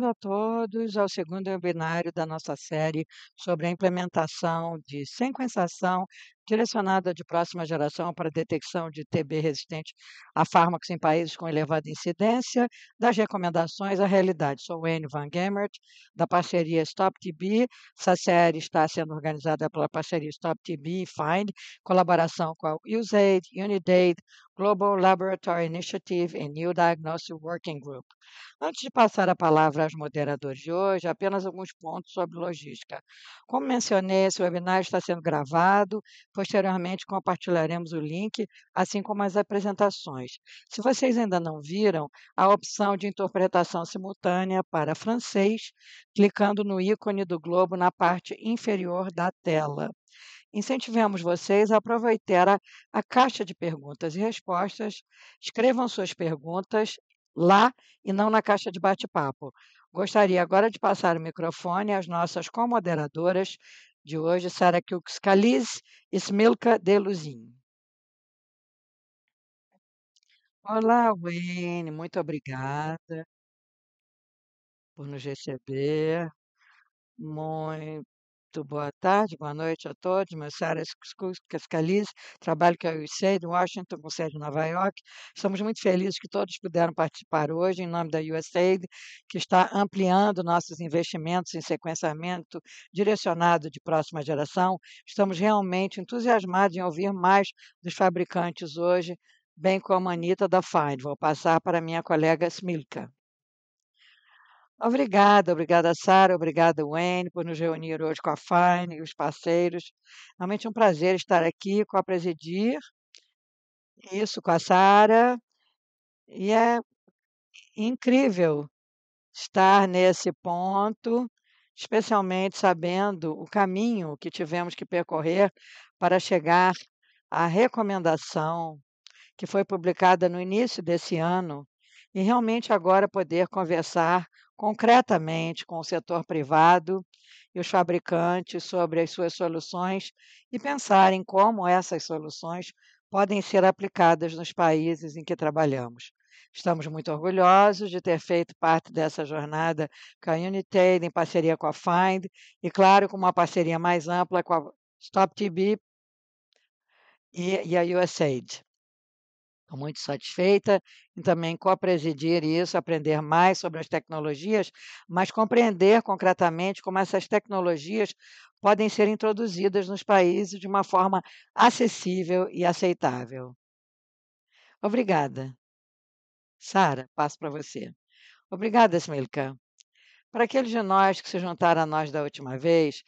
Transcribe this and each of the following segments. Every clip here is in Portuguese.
Bem-vindo a todos ao segundo webinário da nossa série sobre a implementação de sequenciação direcionada de próxima geração para detecção de TB resistente a fármacos em países com elevada incidência, das recomendações à realidade. Sou Wayne Van Gemert, da parceria Stop TB. Essa série está sendo organizada pela parceria Stop TB e FIND, colaboração com a USAID, Unidaid, Global Laboratory Initiative e New Diagnostic Working Group. Antes de passar a palavra aos moderadores de hoje, apenas alguns pontos sobre logística. Como mencionei, esse webinar está sendo gravado, Posteriormente, compartilharemos o link, assim como as apresentações. Se vocês ainda não viram, a opção de interpretação simultânea para francês, clicando no ícone do globo na parte inferior da tela. Incentivemos vocês a aproveitar a, a caixa de perguntas e respostas. Escrevam suas perguntas lá e não na caixa de bate-papo. Gostaria agora de passar o microfone às nossas comoderadoras, de hoje, Sara Kuxkalis, Smilka Deluzin. Olá, Wayne, muito obrigada por nos receber. Muito muito boa tarde, boa noite a todos. Meu Sara Cascaliz, trabalho com a USAID, Washington, com sede em Nova York. Estamos muito felizes que todos puderam participar hoje, em nome da USAID, que está ampliando nossos investimentos em sequenciamento direcionado de próxima geração. Estamos realmente entusiasmados em ouvir mais dos fabricantes hoje, bem como a Anitta da Find. Vou passar para minha colega Smilka. Obrigada, obrigada, Sara, obrigada, Wayne, por nos reunir hoje com a Fine e os parceiros. Realmente é um prazer estar aqui com a Presidir, isso, com a Sara. E é incrível estar nesse ponto, especialmente sabendo o caminho que tivemos que percorrer para chegar à recomendação que foi publicada no início desse ano e realmente agora poder conversar concretamente com o setor privado e os fabricantes sobre as suas soluções e pensar em como essas soluções podem ser aplicadas nos países em que trabalhamos. Estamos muito orgulhosos de ter feito parte dessa jornada com a Unitaid, em parceria com a Find, e, claro, com uma parceria mais ampla com a StopTB e, e a USAID. Estou muito satisfeita em também co-presidir isso, aprender mais sobre as tecnologias, mas compreender concretamente como essas tecnologias podem ser introduzidas nos países de uma forma acessível e aceitável. Obrigada. Sara, passo para você. Obrigada, Smilka. Para aqueles de nós que se juntaram a nós da última vez,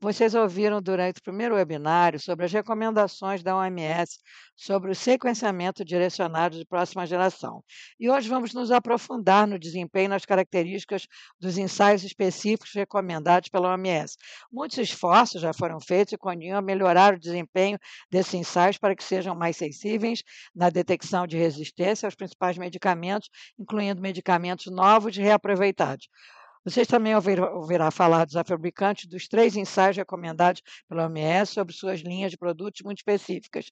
vocês ouviram durante o primeiro webinário sobre as recomendações da OMS sobre o sequenciamento direcionado de próxima geração. E hoje vamos nos aprofundar no desempenho e nas características dos ensaios específicos recomendados pela OMS. Muitos esforços já foram feitos e continuam a melhorar o desempenho desses ensaios para que sejam mais sensíveis na detecção de resistência aos principais medicamentos, incluindo medicamentos novos e reaproveitados. Vocês também ouvirão falar dos fabricantes dos três ensaios recomendados pela OMS sobre suas linhas de produtos muito específicas.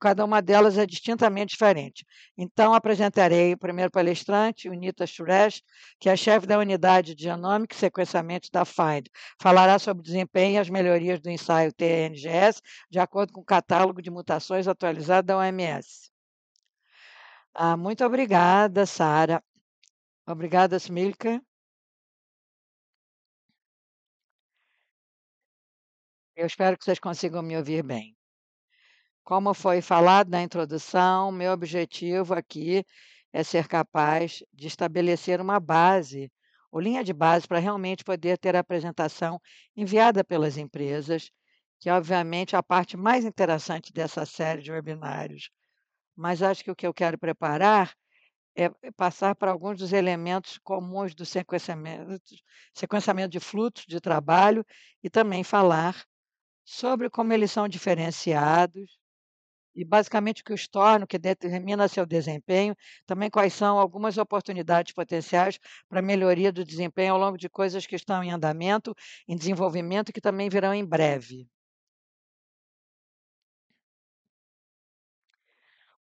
Cada uma delas é distintamente diferente. Então, apresentarei o primeiro palestrante, Unita Shuresh que é chefe da unidade de genômica e Sequenciamento da FIND. Falará sobre o desempenho e as melhorias do ensaio TNGS, de acordo com o catálogo de mutações atualizado da OMS. Ah, muito obrigada, Sara. Obrigada, Smilka. Eu espero que vocês consigam me ouvir bem. Como foi falado na introdução, meu objetivo aqui é ser capaz de estabelecer uma base, ou linha de base, para realmente poder ter a apresentação enviada pelas empresas, que obviamente é a parte mais interessante dessa série de webinários. Mas acho que o que eu quero preparar é, é passar para alguns dos elementos comuns do sequenciamento, sequenciamento de fluxo de trabalho e também falar sobre como eles são diferenciados e basicamente o que os torna, o que determina seu desempenho, também quais são algumas oportunidades potenciais para melhoria do desempenho ao longo de coisas que estão em andamento, em desenvolvimento, que também virão em breve.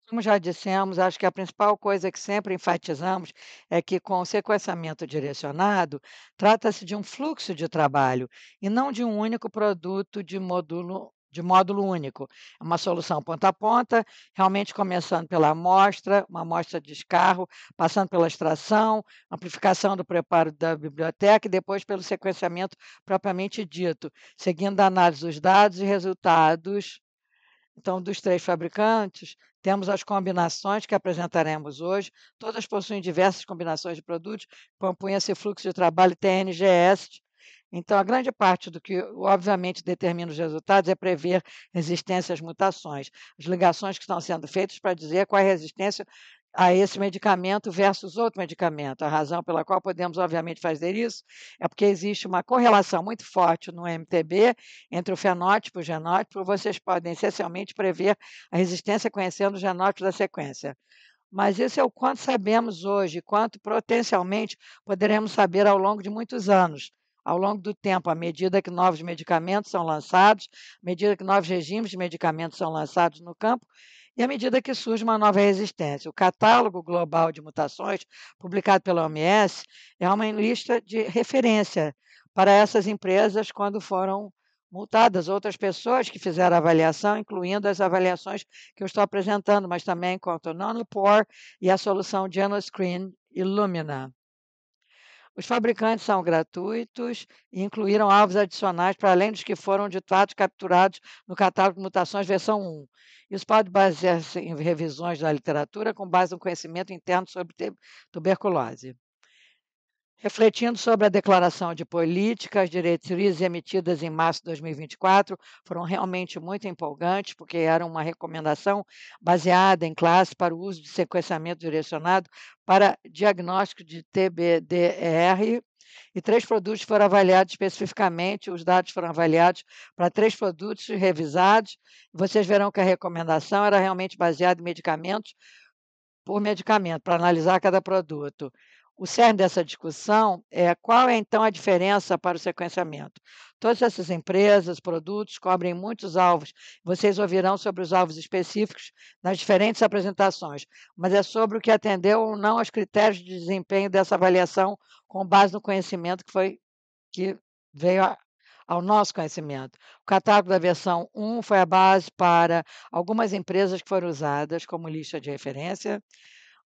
Como já dissemos, acho que a principal coisa que sempre enfatizamos é que, com o sequenciamento direcionado, trata-se de um fluxo de trabalho e não de um único produto de módulo, de módulo único. É uma solução ponta a ponta, realmente começando pela amostra, uma amostra de escarro, passando pela extração, amplificação do preparo da biblioteca e depois pelo sequenciamento propriamente dito, seguindo a análise dos dados e resultados então, dos três fabricantes, temos as combinações que apresentaremos hoje. Todas possuem diversas combinações de produtos, compunha-se fluxo de trabalho TNGS. Então, a grande parte do que, obviamente, determina os resultados é prever resistência às mutações, as ligações que estão sendo feitas para dizer qual é a resistência a esse medicamento versus outro medicamento. A razão pela qual podemos, obviamente, fazer isso é porque existe uma correlação muito forte no MTB entre o fenótipo e o genótipo. Vocês podem essencialmente prever a resistência conhecendo o genótipo da sequência. Mas isso é o quanto sabemos hoje, quanto potencialmente poderemos saber ao longo de muitos anos ao longo do tempo, à medida que novos medicamentos são lançados, à medida que novos regimes de medicamentos são lançados no campo, e à medida que surge uma nova resistência. O Catálogo Global de Mutações, publicado pela OMS, é uma lista de referência para essas empresas quando foram multadas outras pessoas que fizeram a avaliação, incluindo as avaliações que eu estou apresentando, mas também quanto ao NanoPore e a solução GenoScreen Illumina. Os fabricantes são gratuitos e incluíram alvos adicionais para além dos que foram de fato capturados no catálogo de mutações versão 1. Isso pode basear-se em revisões da literatura com base no conhecimento interno sobre tuberculose. Refletindo sobre a declaração de política, as diretrizes emitidas em março de 2024 foram realmente muito empolgantes, porque eram uma recomendação baseada em classe para o uso de sequenciamento direcionado para diagnóstico de TBDR. E três produtos foram avaliados especificamente, os dados foram avaliados para três produtos revisados. Vocês verão que a recomendação era realmente baseada em medicamentos por medicamento, para analisar cada produto o cerne dessa discussão é qual é então a diferença para o sequenciamento. Todas essas empresas, produtos cobrem muitos alvos. Vocês ouvirão sobre os alvos específicos nas diferentes apresentações, mas é sobre o que atendeu ou não aos critérios de desempenho dessa avaliação com base no conhecimento que foi que veio a, ao nosso conhecimento. O catálogo da versão 1 foi a base para algumas empresas que foram usadas como lista de referência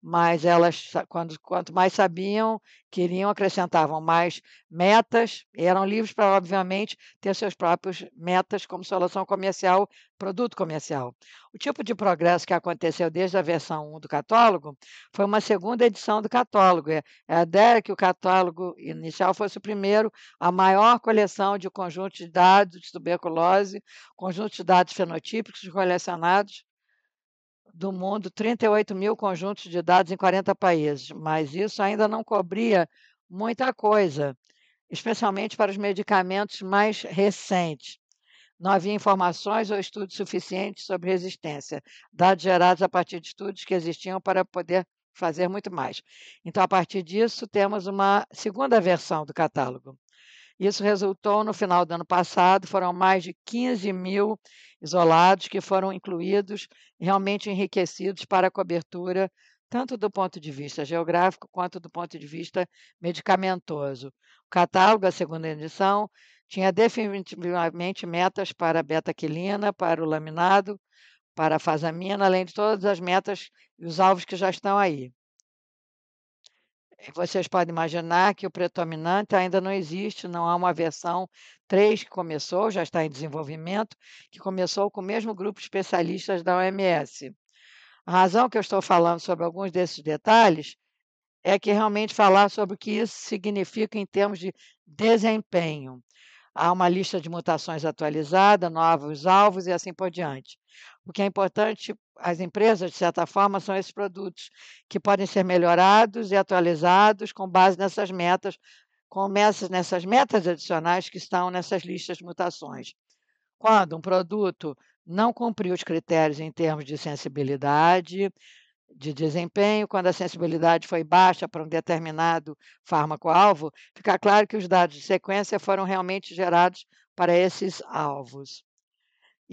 mas elas, quando, quanto mais sabiam, queriam, acrescentavam mais metas, eram livres para, obviamente, ter seus próprios metas como solução comercial, produto comercial. O tipo de progresso que aconteceu desde a versão 1 do catálogo foi uma segunda edição do catálogo. É, é a ideia é que o catálogo inicial fosse o primeiro, a maior coleção de conjuntos de dados de tuberculose, conjuntos de dados fenotípicos colecionados do mundo 38 mil conjuntos de dados em 40 países, mas isso ainda não cobria muita coisa, especialmente para os medicamentos mais recentes. Não havia informações ou estudos suficientes sobre resistência, dados gerados a partir de estudos que existiam para poder fazer muito mais. Então, a partir disso, temos uma segunda versão do catálogo. Isso resultou, no final do ano passado, foram mais de 15 mil isolados que foram incluídos, realmente enriquecidos para a cobertura, tanto do ponto de vista geográfico quanto do ponto de vista medicamentoso. O catálogo, a segunda edição, tinha definitivamente metas para a beta para o laminado, para a fazamina, além de todas as metas e os alvos que já estão aí vocês podem imaginar que o predominante ainda não existe, não há uma uhum. versão 3 que começou, já está em desenvolvimento, que começou com o mesmo grupo de especialistas da OMS. A razão que eu estou falando sobre alguns desses detalhes é que realmente falar sobre o que isso significa em termos de desempenho. Há uma lista de mutações atualizada, novos alvos e assim por diante. O que é importante, as empresas, de certa forma, são esses produtos que podem ser melhorados e atualizados com base nessas metas, com essas, nessas metas adicionais que estão nessas listas de mutações. Quando um produto não cumpriu os critérios em termos de sensibilidade, de desempenho, quando a sensibilidade foi baixa para um determinado fármaco-alvo, fica claro que os dados de sequência foram realmente gerados para esses alvos.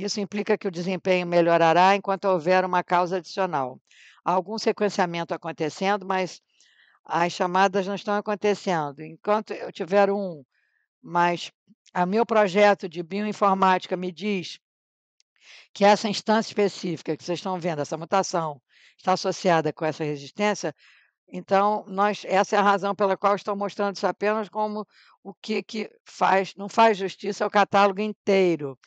Isso implica que o desempenho melhorará enquanto houver uma causa adicional. Há algum sequenciamento acontecendo, mas as chamadas não estão acontecendo. Enquanto eu tiver um, mas o meu projeto de bioinformática me diz que essa instância específica que vocês estão vendo, essa mutação, está associada com essa resistência, então nós, essa é a razão pela qual estou mostrando isso apenas como o que, que faz, não faz justiça ao catálogo inteiro.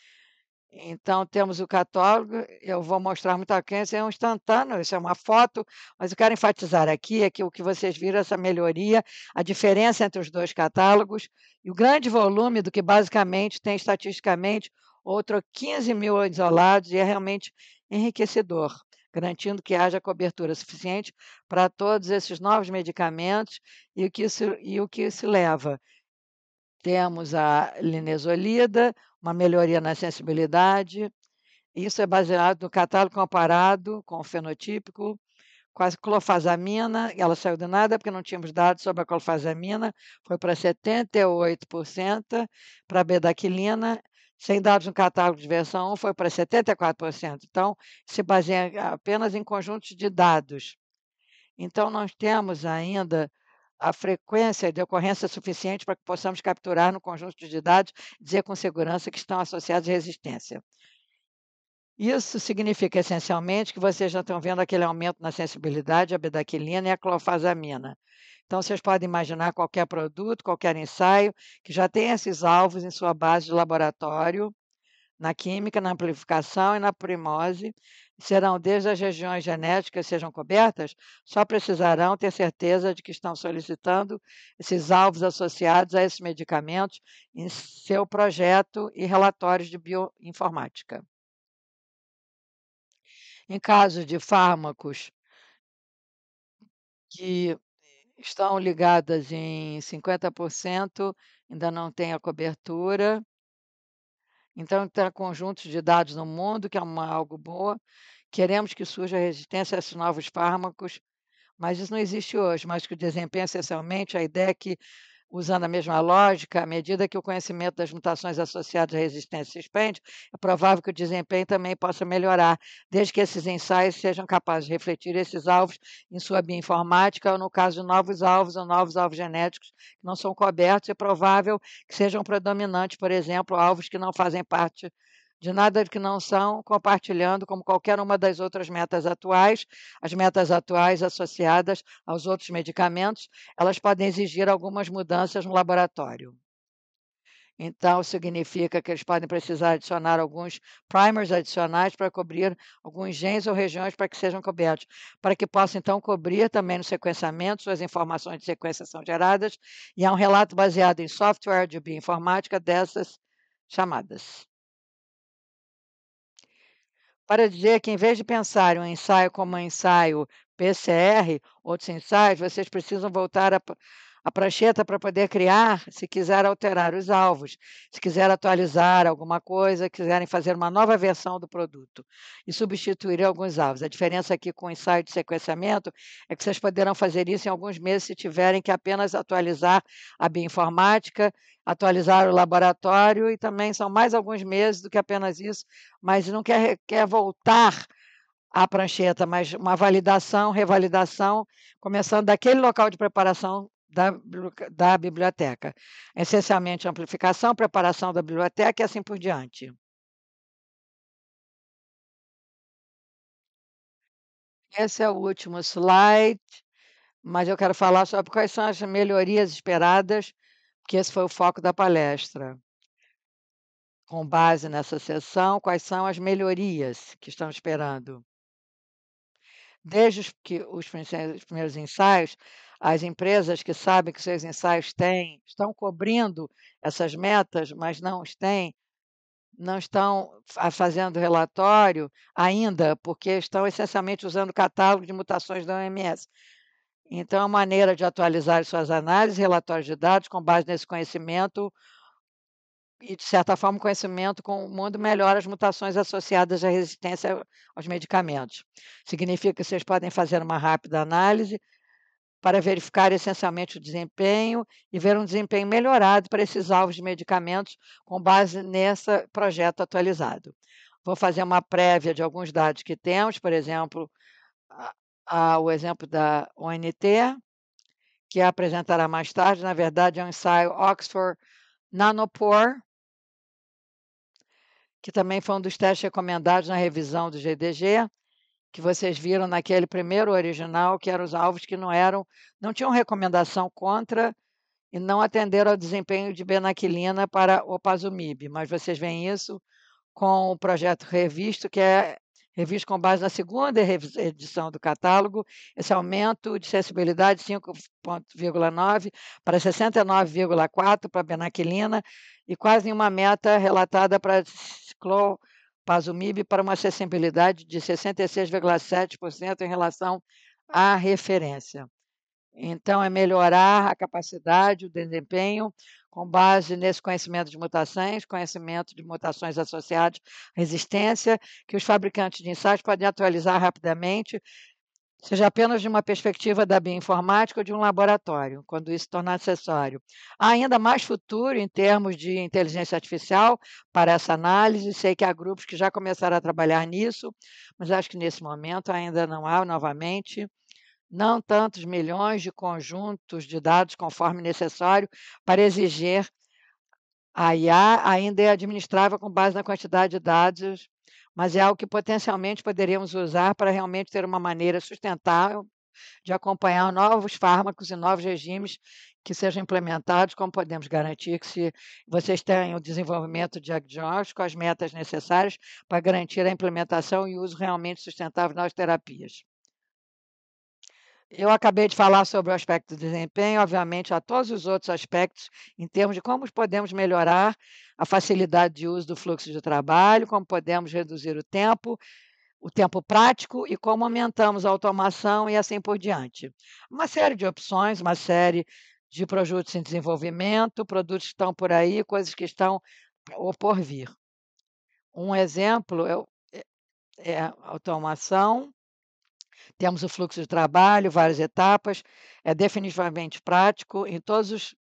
Então, temos o católogo, eu vou mostrar muito a quem, isso é um instantâneo, isso é uma foto, mas eu quero enfatizar aqui é que o que vocês viram, essa melhoria, a diferença entre os dois catálogos e o grande volume do que basicamente tem estatisticamente outro 15 mil isolados e é realmente enriquecedor, garantindo que haja cobertura suficiente para todos esses novos medicamentos e o que isso, e o que isso leva. Temos a linesolida, uma melhoria na sensibilidade. Isso é baseado no catálogo comparado com o fenotípico, com a clofazamina, ela saiu de nada porque não tínhamos dados sobre a clofazamina, foi para 78%, para a bedaquilina, sem dados no catálogo de versão 1, foi para 74%. Então, se baseia apenas em conjuntos de dados. Então, nós temos ainda a frequência de ocorrência suficiente para que possamos capturar no conjunto de dados dizer com segurança que estão associados à resistência. Isso significa essencialmente que vocês já estão vendo aquele aumento na sensibilidade à bedaquilina e à clofazamina. Então, vocês podem imaginar qualquer produto, qualquer ensaio que já tenha esses alvos em sua base de laboratório na química, na amplificação e na primose, serão desde as regiões genéticas sejam cobertas, só precisarão ter certeza de que estão solicitando esses alvos associados a esses medicamentos em seu projeto e relatórios de bioinformática. Em caso de fármacos que estão ligadas em 50%, ainda não tem a cobertura, então, ter tá conjuntos de dados no mundo, que é uma, algo boa. Queremos que surja resistência a esses novos fármacos, mas isso não existe hoje. Mas que o desempenho, é essencialmente, a ideia é que usando a mesma lógica, à medida que o conhecimento das mutações associadas à resistência se expande, é provável que o desempenho também possa melhorar, desde que esses ensaios sejam capazes de refletir esses alvos em sua bioinformática ou, no caso de novos alvos ou novos alvos genéticos que não são cobertos, é provável que sejam predominantes, por exemplo, alvos que não fazem parte de nada que não são, compartilhando como qualquer uma das outras metas atuais, as metas atuais associadas aos outros medicamentos, elas podem exigir algumas mudanças no laboratório. Então, significa que eles podem precisar adicionar alguns primers adicionais para cobrir alguns genes ou regiões para que sejam cobertos, para que possam, então, cobrir também no sequenciamento, suas informações de sequência são geradas, e há um relato baseado em software de bioinformática dessas chamadas para dizer que, em vez de pensar um ensaio como um ensaio PCR, outros ensaios, vocês precisam voltar a, a prancheta para poder criar, se quiser alterar os alvos, se quiser atualizar alguma coisa, quiserem fazer uma nova versão do produto e substituir alguns alvos. A diferença aqui com o ensaio de sequenciamento é que vocês poderão fazer isso em alguns meses se tiverem que apenas atualizar a bioinformática, atualizar o laboratório e também são mais alguns meses do que apenas isso, mas não quer, quer voltar a prancheta, mas uma validação, revalidação, começando daquele local de preparação da, da biblioteca. Essencialmente, amplificação, preparação da biblioteca e assim por diante. Esse é o último slide, mas eu quero falar sobre quais são as melhorias esperadas, porque esse foi o foco da palestra. Com base nessa sessão, quais são as melhorias que estão esperando? desde os, que, os, os primeiros ensaios, as empresas que sabem que seus ensaios têm, estão cobrindo essas metas, mas não os têm, não estão fazendo relatório ainda, porque estão essencialmente usando o catálogo de mutações da OMS. Então, é a maneira de atualizar suas análises relatórios de dados com base nesse conhecimento e, de certa forma, o conhecimento com o mundo melhora as mutações associadas à resistência aos medicamentos. Significa que vocês podem fazer uma rápida análise para verificar essencialmente o desempenho e ver um desempenho melhorado para esses alvos de medicamentos com base nesse projeto atualizado. Vou fazer uma prévia de alguns dados que temos, por exemplo, a, a, o exemplo da ONT, que apresentará mais tarde, na verdade, é um ensaio Oxford Nanopore, que também foi um dos testes recomendados na revisão do GDG, que vocês viram naquele primeiro original, que eram os alvos que não eram, não tinham recomendação contra e não atenderam ao desempenho de benaquilina para opazumib, mas vocês veem isso com o projeto revisto, que é revisto com base na segunda edição do catálogo, esse aumento de sensibilidade 5,9 para 69,4 para benaquilina e quase uma meta relatada para clopazumib para uma acessibilidade de 66,7% em relação à referência. Então, é melhorar a capacidade, o desempenho, com base nesse conhecimento de mutações, conhecimento de mutações associadas à resistência, que os fabricantes de ensaios podem atualizar rapidamente seja apenas de uma perspectiva da bioinformática ou de um laboratório, quando isso tornar necessário. Há ainda mais futuro em termos de inteligência artificial para essa análise, sei que há grupos que já começaram a trabalhar nisso, mas acho que nesse momento ainda não há, novamente, não tantos milhões de conjuntos de dados conforme necessário para exigir a IA ainda é administrável com base na quantidade de dados mas é algo que potencialmente poderíamos usar para realmente ter uma maneira sustentável de acompanhar novos fármacos e novos regimes que sejam implementados, como podemos garantir que se vocês têm o desenvolvimento de diagnóstico, as metas necessárias para garantir a implementação e uso realmente sustentável das terapias. Eu acabei de falar sobre o aspecto do desempenho, obviamente, há todos os outros aspectos em termos de como podemos melhorar a facilidade de uso do fluxo de trabalho, como podemos reduzir o tempo, o tempo prático e como aumentamos a automação e assim por diante. Uma série de opções, uma série de produtos em desenvolvimento, produtos que estão por aí, coisas que estão ou por vir. Um exemplo é, é, é automação, temos o fluxo de trabalho, várias etapas, é definitivamente prático em todos os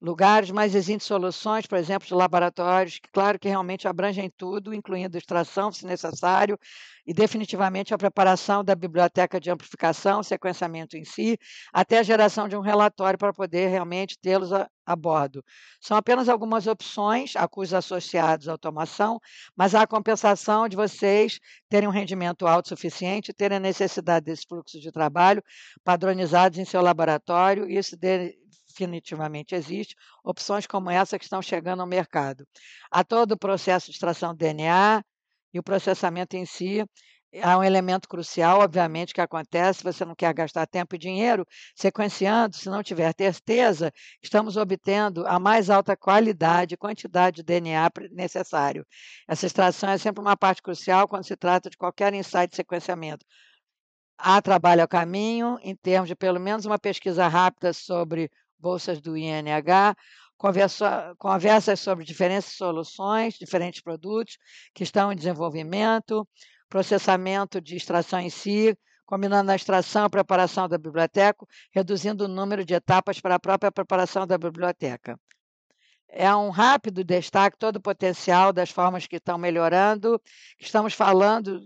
lugares, mas existem soluções, por exemplo, de laboratórios, que, claro, que realmente abrangem tudo, incluindo extração, se necessário, e definitivamente a preparação da biblioteca de amplificação, sequenciamento em si, até a geração de um relatório para poder realmente tê-los a, a, bordo. São apenas algumas opções, a custos associados à automação, mas há a compensação de vocês terem um rendimento alto suficiente, terem a necessidade desse fluxo de trabalho padronizados em seu laboratório, e isso definitivamente existe, opções como essa que estão chegando ao mercado. Há todo o processo de extração de DNA e o processamento em si há é um elemento crucial, obviamente, que acontece, você não quer gastar tempo e dinheiro sequenciando, se não tiver certeza, estamos obtendo a mais alta qualidade e quantidade de DNA necessário. Essa extração é sempre uma parte crucial quando se trata de qualquer insight de sequenciamento. Há trabalho a caminho, em termos de pelo menos uma pesquisa rápida sobre bolsas do INH, conversa, conversas sobre diferentes soluções, diferentes produtos que estão em desenvolvimento, processamento de extração em si, combinando a extração e a preparação da biblioteca, reduzindo o número de etapas para a própria preparação da biblioteca. É um rápido destaque todo o potencial das formas que estão melhorando. Estamos falando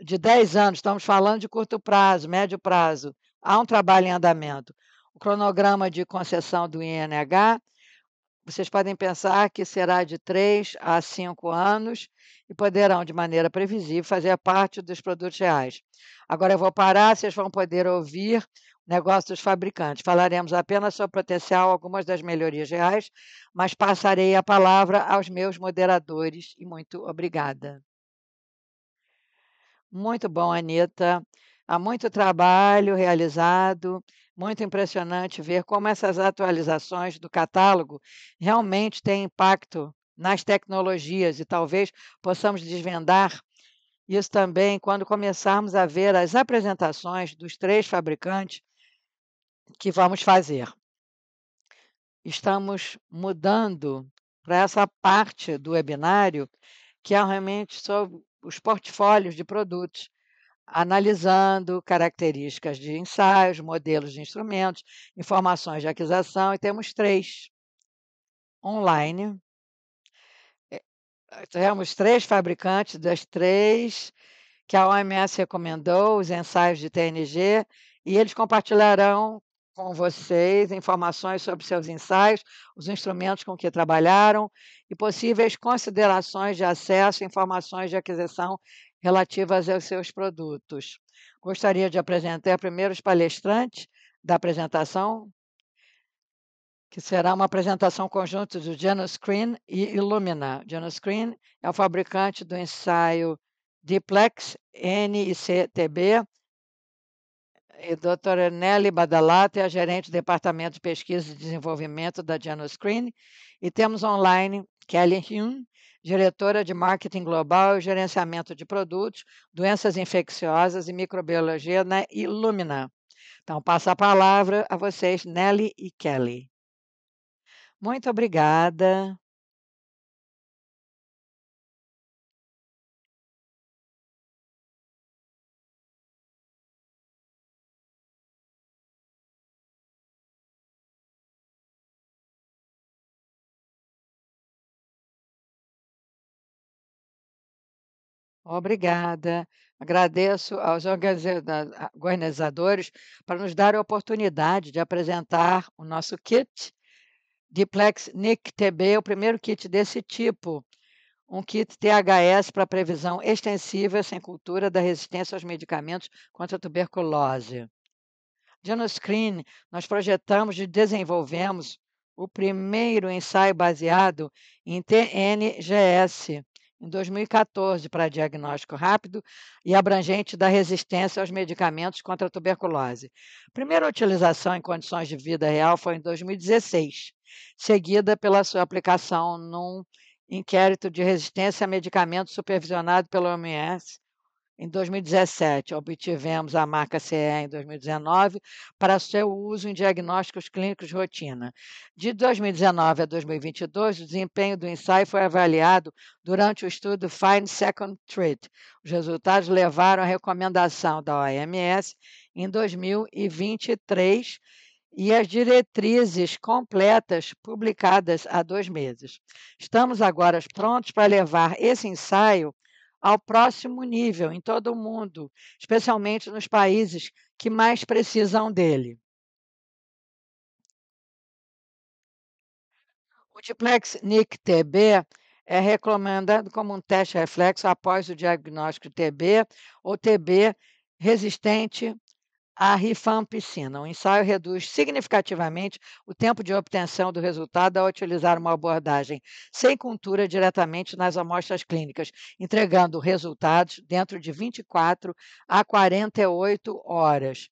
de 10 anos, estamos falando de curto prazo, médio prazo. Há um trabalho em andamento. O cronograma de concessão do INH, vocês podem pensar que será de três a cinco anos e poderão, de maneira previsível, fazer parte dos produtos reais. Agora eu vou parar, vocês vão poder ouvir negócio dos fabricantes. Falaremos apenas sobre o potencial algumas das melhorias reais, mas passarei a palavra aos meus moderadores e muito obrigada. Muito bom, Anitta. Há muito trabalho realizado muito impressionante ver como essas atualizações do catálogo realmente têm impacto nas tecnologias e talvez possamos desvendar isso também quando começarmos a ver as apresentações dos três fabricantes que vamos fazer. Estamos mudando para essa parte do webinário que é realmente sobre os portfólios de produtos analisando características de ensaios, modelos de instrumentos, informações de aquisição, e temos três online. É, é, temos três fabricantes das três que a OMS recomendou, os ensaios de TNG, e eles compartilharão com vocês informações sobre seus ensaios, os instrumentos com que trabalharam e possíveis considerações de acesso, informações de aquisição relativas aos seus produtos. Gostaria de apresentar primeiro os palestrantes da apresentação, que será uma apresentação conjunta do Genoscreen e Illumina. Genoscreen é o fabricante do ensaio Diplex NICTB, e a doutora Nelly Badalata é a gerente do Departamento de Pesquisa e Desenvolvimento da Genoscreen, e temos online Kelly Hume, diretora de Marketing Global e Gerenciamento de Produtos, Doenças Infecciosas e Microbiologia na Illumina. Então, passo a palavra a vocês, Nelly e Kelly. Muito obrigada. Obrigada. Agradeço aos organizadores para nos dar a oportunidade de apresentar o nosso kit Diplex NIC TB, o primeiro kit desse tipo, um kit THS para previsão extensiva sem cultura da resistência aos medicamentos contra a tuberculose. Genoscreen, nós projetamos e desenvolvemos o primeiro ensaio baseado em TNGS, em 2014 para diagnóstico rápido e abrangente da resistência aos medicamentos contra a tuberculose. A primeira utilização em condições de vida real foi em 2016, seguida pela sua aplicação num inquérito de resistência a medicamentos supervisionado pela OMS em 2017. Obtivemos a marca CE em 2019 para seu uso em diagnósticos clínicos de rotina. De 2019 a 2022, o desempenho do ensaio foi avaliado durante o estudo Find Second Treat. Os resultados levaram à recomendação da OMS em 2023 e as diretrizes completas publicadas há dois meses. Estamos agora prontos para levar esse ensaio ao próximo nível em todo o mundo, especialmente nos países que mais precisam dele. O Diplex NIC-TB é recomendado como um teste reflexo após o diagnóstico de TB ou TB resistente a rifampicina. O ensaio reduz significativamente o tempo de obtenção do resultado ao utilizar uma abordagem sem cultura diretamente nas amostras clínicas, entregando resultados dentro de 24 a 48 horas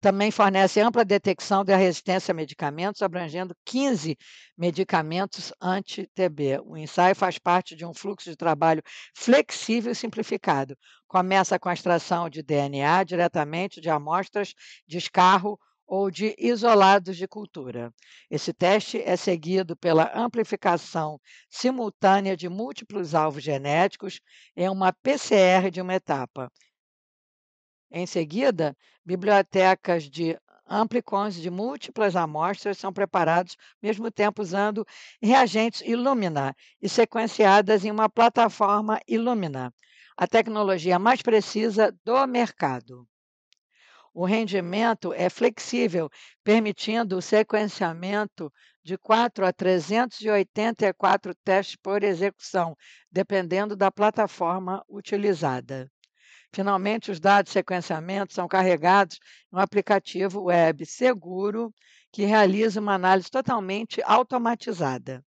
também fornece ampla detecção da resistência a medicamentos, abrangendo 15 medicamentos anti-TB. O ensaio faz parte de um fluxo de trabalho flexível e simplificado. Começa com a extração de DNA diretamente de amostras de escarro ou de isolados de cultura. Esse teste é seguido pela amplificação simultânea de múltiplos alvos genéticos em uma PCR de uma etapa. Em seguida, bibliotecas de amplicons de múltiplas amostras são preparados, mesmo tempo usando reagentes Illumina e sequenciadas em uma plataforma Illumina, a tecnologia mais precisa do mercado. O rendimento é flexível, permitindo o sequenciamento de 4 a 384 testes por execução, dependendo da plataforma utilizada. Finalmente, os dados de sequenciamento são carregados no aplicativo web seguro, que realiza uma análise totalmente automatizada.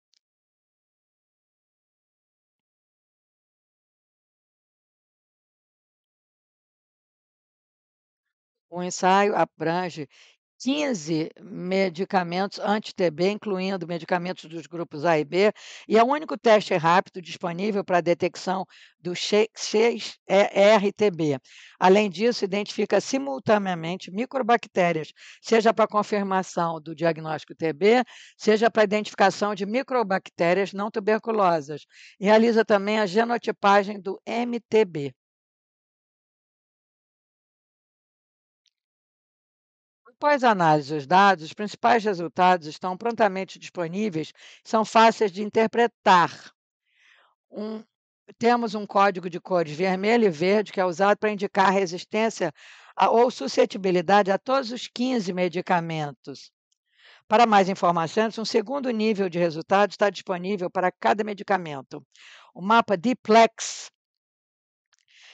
O ensaio abrange 15 medicamentos anti-TB, incluindo medicamentos dos grupos A e B, e é o único teste rápido disponível para a detecção do XRTB. Além disso, identifica simultaneamente microbactérias, seja para confirmação do diagnóstico TB, seja para identificação de microbactérias não tuberculosas. Realiza também a genotipagem do MTB. Após a análise dos dados, os principais resultados estão prontamente disponíveis, são fáceis de interpretar. Um, temos um código de cores vermelho e verde que é usado para indicar resistência a, ou suscetibilidade a todos os 15 medicamentos. Para mais informações, um segundo nível de resultados está disponível para cada medicamento. O mapa Diplex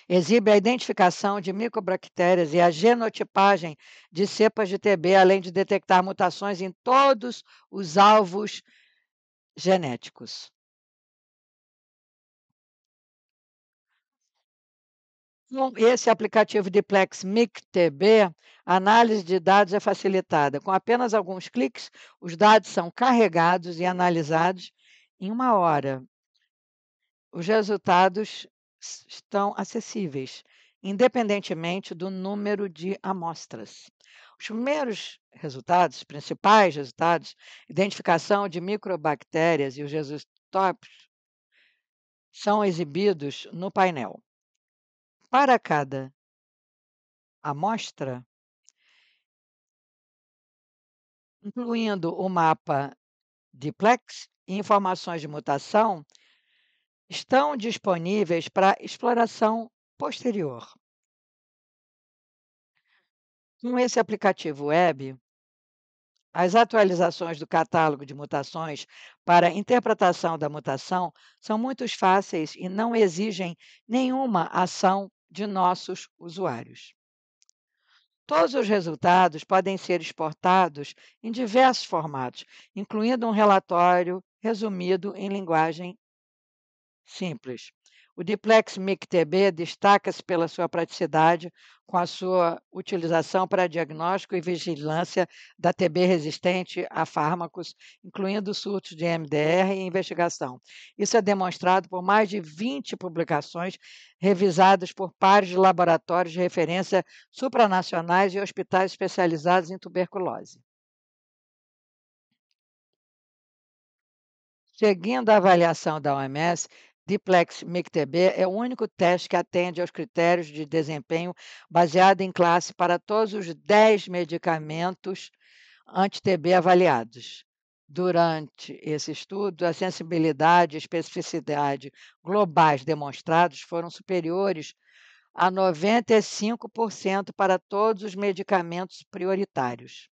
exibe a identificação de microbactérias e a genotipagem de cepas de TB, além de detectar mutações em todos os alvos genéticos. Esse aplicativo de Plex a análise de dados é facilitada. Com apenas alguns cliques, os dados são carregados e analisados em uma hora. Os resultados estão acessíveis, independentemente do número de amostras. Os primeiros resultados, principais resultados, identificação de microbactérias e os resultados são exibidos no painel. Para cada amostra, incluindo o mapa de Plex e informações de mutação, estão disponíveis para exploração posterior. Com esse aplicativo web, as atualizações do catálogo de mutações para interpretação da mutação são muito fáceis e não exigem nenhuma ação de nossos usuários. Todos os resultados podem ser exportados em diversos formatos, incluindo um relatório resumido em linguagem simples. O Diplex MICTB destaca-se pela sua praticidade com a sua utilização para diagnóstico e vigilância da TB resistente a fármacos, incluindo surtos de MDR e investigação. Isso é demonstrado por mais de 20 publicações revisadas por pares de laboratórios de referência supranacionais e hospitais especializados em tuberculose. Seguindo a avaliação da OMS, Diplex MICTB é o único teste que atende aos critérios de desempenho baseado em classe para todos os 10 medicamentos anti-TB avaliados. Durante esse estudo, a sensibilidade e especificidade globais demonstrados foram superiores a 95% para todos os medicamentos prioritários.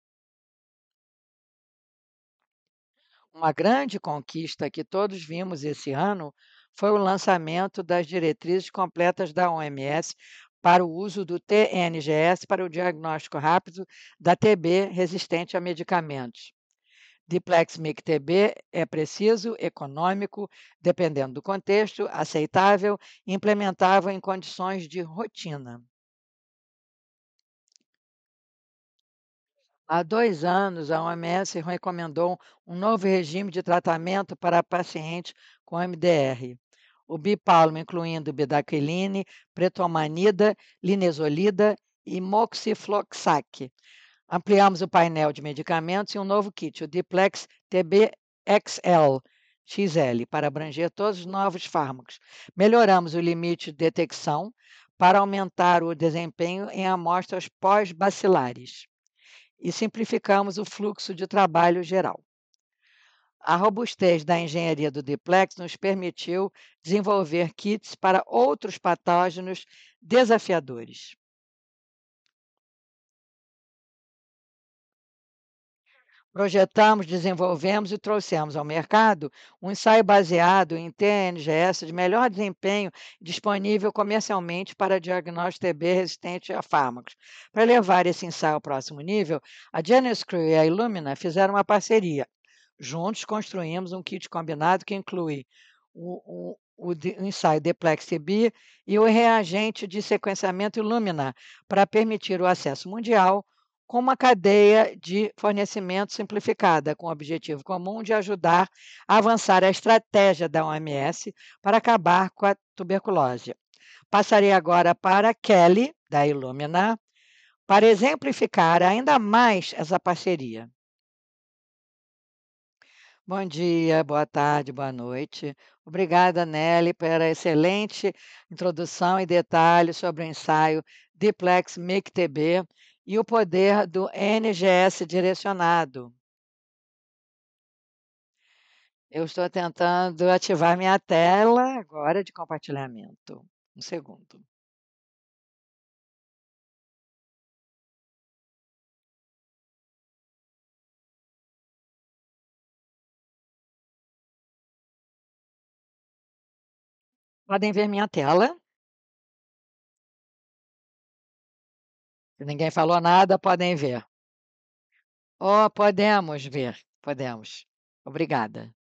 Uma grande conquista que todos vimos esse ano foi o lançamento das diretrizes completas da OMS para o uso do TNGS para o diagnóstico rápido da TB resistente a medicamentos. Diplexmic TB é preciso, econômico, dependendo do contexto, aceitável, implementável em condições de rotina. Há dois anos, a OMS recomendou um novo regime de tratamento para pacientes com MDR o bipalmo, incluindo bidaquiline, pretomanida, linezolida e moxifloxac. Ampliamos o painel de medicamentos e um novo kit, o Diplex TBXL, XL, para abranger todos os novos fármacos. Melhoramos o limite de detecção para aumentar o desempenho em amostras pós-bacilares e simplificamos o fluxo de trabalho geral. A robustez da engenharia do Diplex nos permitiu desenvolver kits para outros patógenos desafiadores. Projetamos, desenvolvemos e trouxemos ao mercado um ensaio baseado em TNGS de melhor desempenho disponível comercialmente para diagnóstico TB resistente a fármacos. Para levar esse ensaio ao próximo nível, a Janus Crew e a Illumina fizeram uma parceria Juntos construímos um kit combinado que inclui o, o, o, ensaio Deplex-TB e o reagente de sequenciamento Illumina, para permitir o acesso mundial com uma cadeia de fornecimento simplificada, com o objetivo comum de ajudar a avançar a estratégia da OMS para acabar com a tuberculose. Passarei agora para Kelly, da Illumina, para exemplificar ainda mais essa parceria. Bom dia, boa tarde, boa noite. Obrigada, Nelly, pela excelente introdução e detalhes sobre o ensaio Diplex MICTB e o poder do NGS direcionado. Eu estou tentando ativar minha tela agora de compartilhamento. Um segundo. Podem ver minha tela. Se ninguém falou nada, podem ver. Oh, podemos ver, podemos. Obrigada.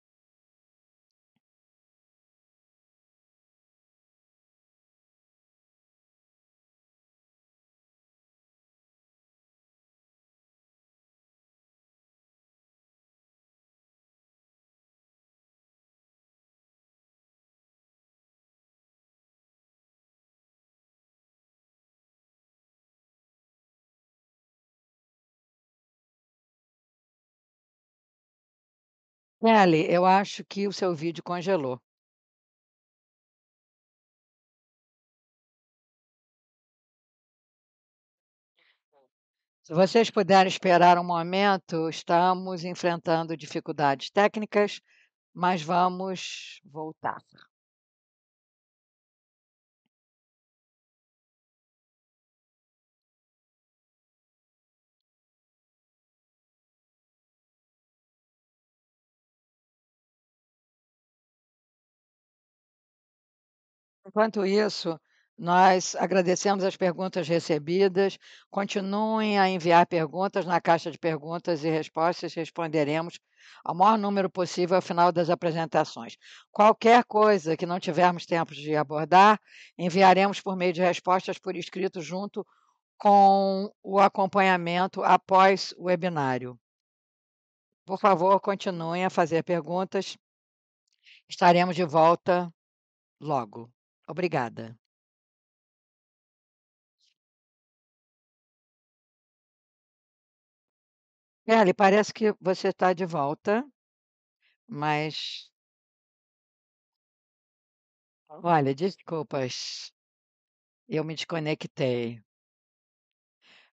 Kelly, é, eu acho que o seu vídeo congelou. Se vocês puderem esperar um momento, estamos enfrentando dificuldades técnicas, mas vamos voltar. Enquanto isso, nós agradecemos as perguntas recebidas. Continuem a enviar perguntas na caixa de perguntas e respostas. Responderemos ao maior número possível ao final das apresentações. Qualquer coisa que não tivermos tempo de abordar, enviaremos por meio de respostas por escrito junto com o acompanhamento após o webinário. Por favor, continuem a fazer perguntas. Estaremos de volta logo. Obrigada. Kelly, é, parece que você está de volta, mas Olha, desculpas. Eu me desconectei.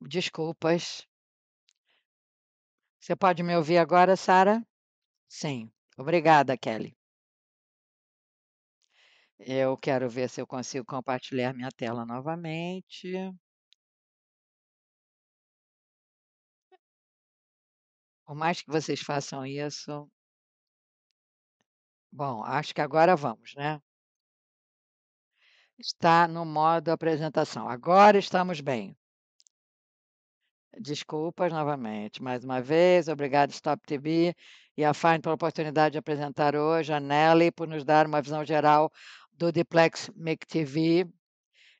Desculpas. Você pode me ouvir agora, Sara? Sim. Obrigada, Kelly. Eu quero ver se eu consigo compartilhar minha tela novamente. Por mais que vocês façam isso. Bom, acho que agora vamos, né? Está no modo apresentação. Agora estamos bem. Desculpas novamente, mais uma vez. Obrigado, Stop TV e a Fine pela oportunidade de apresentar hoje, a Nelly por nos dar uma visão geral do Diplex Make TV.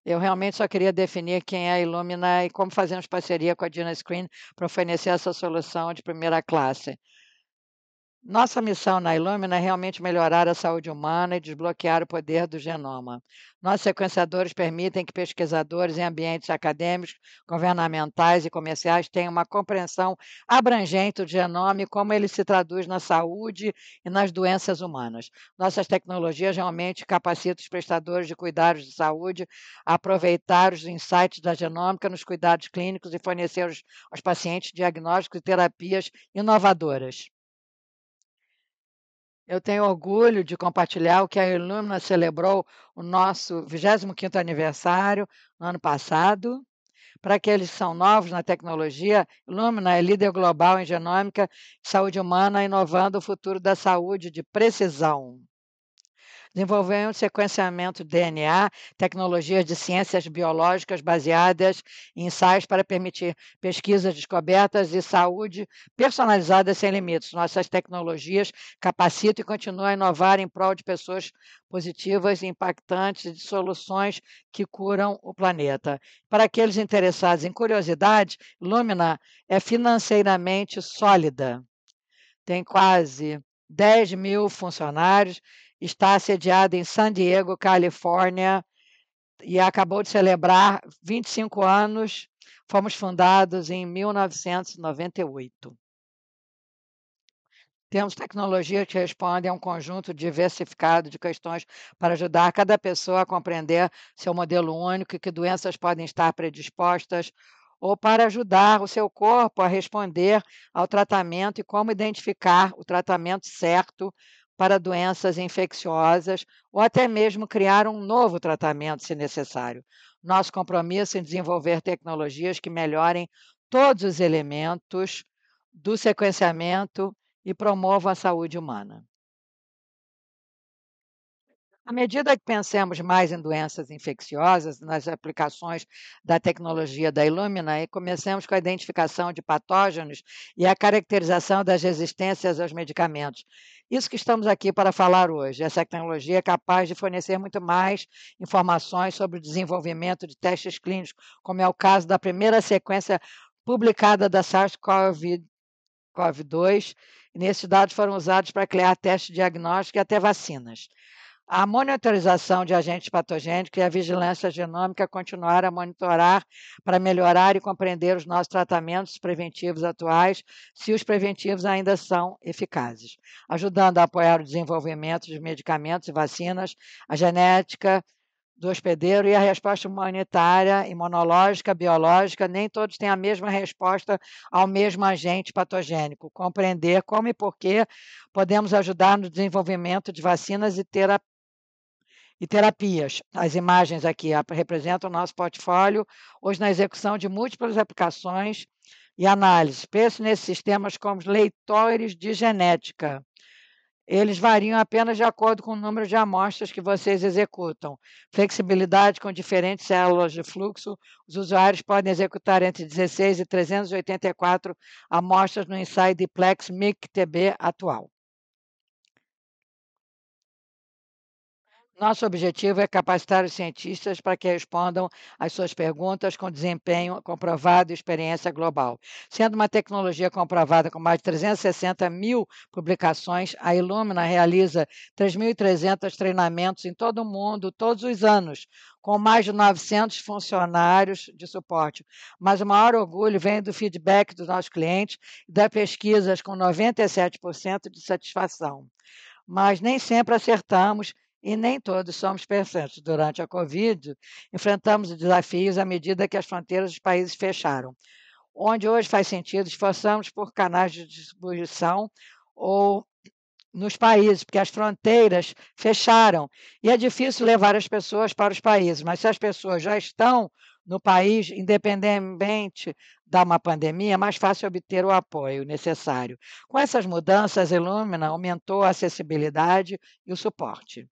Eu realmente só queria definir quem é a Illumina e como fazemos parceria com a Dina Screen para oferecer essa solução de primeira classe. Nossa missão na Illumina é realmente melhorar a saúde humana e desbloquear o poder do genoma. Nossos sequenciadores permitem que pesquisadores em ambientes acadêmicos, governamentais e comerciais tenham uma compreensão abrangente do genoma e como ele se traduz na saúde e nas doenças humanas. Nossas tecnologias realmente capacitam os prestadores de cuidados de saúde a aproveitar os insights da genômica nos cuidados clínicos e fornecer aos pacientes diagnósticos e terapias inovadoras. Eu tenho orgulho de compartilhar o que a Ilumina celebrou o nosso 25º aniversário ano passado. Para aqueles que são novos na tecnologia, Ilumina é líder global em genômica, saúde humana, inovando o futuro da saúde de precisão um sequenciamento DNA, tecnologias de ciências biológicas baseadas em ensaios para permitir pesquisas, descobertas e saúde personalizadas sem limites. Nossas tecnologias capacitam e continuam a inovar em prol de pessoas positivas e impactantes e de soluções que curam o planeta. Para aqueles interessados em curiosidade, Lumina é financeiramente sólida. Tem quase 10 mil funcionários está sediada em San Diego, Califórnia, e acabou de celebrar 25 anos. Fomos fundados em 1998. Temos tecnologias que respondem a um conjunto diversificado de questões para ajudar cada pessoa a compreender seu modelo único e que doenças podem estar predispostas ou para ajudar o seu corpo a responder ao tratamento e como identificar o tratamento certo para doenças infecciosas ou até mesmo criar um novo tratamento, se necessário. Nosso compromisso em desenvolver tecnologias que melhorem todos os elementos do sequenciamento e promovam a saúde humana. À medida que pensemos mais em doenças infecciosas, nas aplicações da tecnologia da Illumina, e começamos com a identificação de patógenos e a caracterização das resistências aos medicamentos, isso que estamos aqui para falar hoje. Essa tecnologia é capaz de fornecer muito mais informações sobre o desenvolvimento de testes clínicos, como é o caso da primeira sequência publicada da SARS-CoV-2. Nesses dados foram usados para criar testes diagnósticos e até vacinas a monitorização de agentes patogênicos e a vigilância genômica continuar a monitorar para melhorar e compreender os nossos tratamentos preventivos atuais, se os preventivos ainda são eficazes, ajudando a apoiar o desenvolvimento de medicamentos e vacinas, a genética do hospedeiro e a resposta humanitária, imunológica, biológica, nem todos têm a mesma resposta ao mesmo agente patogênico. Compreender como e por que podemos ajudar no desenvolvimento de vacinas e terapias e terapias. As imagens aqui representam o nosso portfólio, hoje na execução de múltiplas aplicações e análises. Penso nesses sistemas como leitores de genética. Eles variam apenas de acordo com o número de amostras que vocês executam. Flexibilidade com diferentes células de fluxo. Os usuários podem executar entre 16 e 384 amostras no ensaio de Plex MIC-TB atual. Nosso objetivo é capacitar os cientistas para que respondam às suas perguntas com desempenho comprovado e experiência global. Sendo uma tecnologia comprovada com mais de 360 mil publicações, a Illumina realiza 3.300 treinamentos em todo o mundo, todos os anos, com mais de 900 funcionários de suporte. Mas o maior orgulho vem do feedback dos nossos clientes e das pesquisas, com 97% de satisfação mas nem sempre acertamos e nem todos somos perfeitos. Durante a Covid, enfrentamos desafios à medida que as fronteiras dos países fecharam. Onde hoje faz sentido, esforçamos por canais de distribuição ou nos países, porque as fronteiras fecharam e é difícil levar as pessoas para os países, mas se as pessoas já estão no país, independentemente da uma pandemia, é mais fácil obter o apoio necessário. Com essas mudanças, a Ilumina aumentou a acessibilidade e o suporte.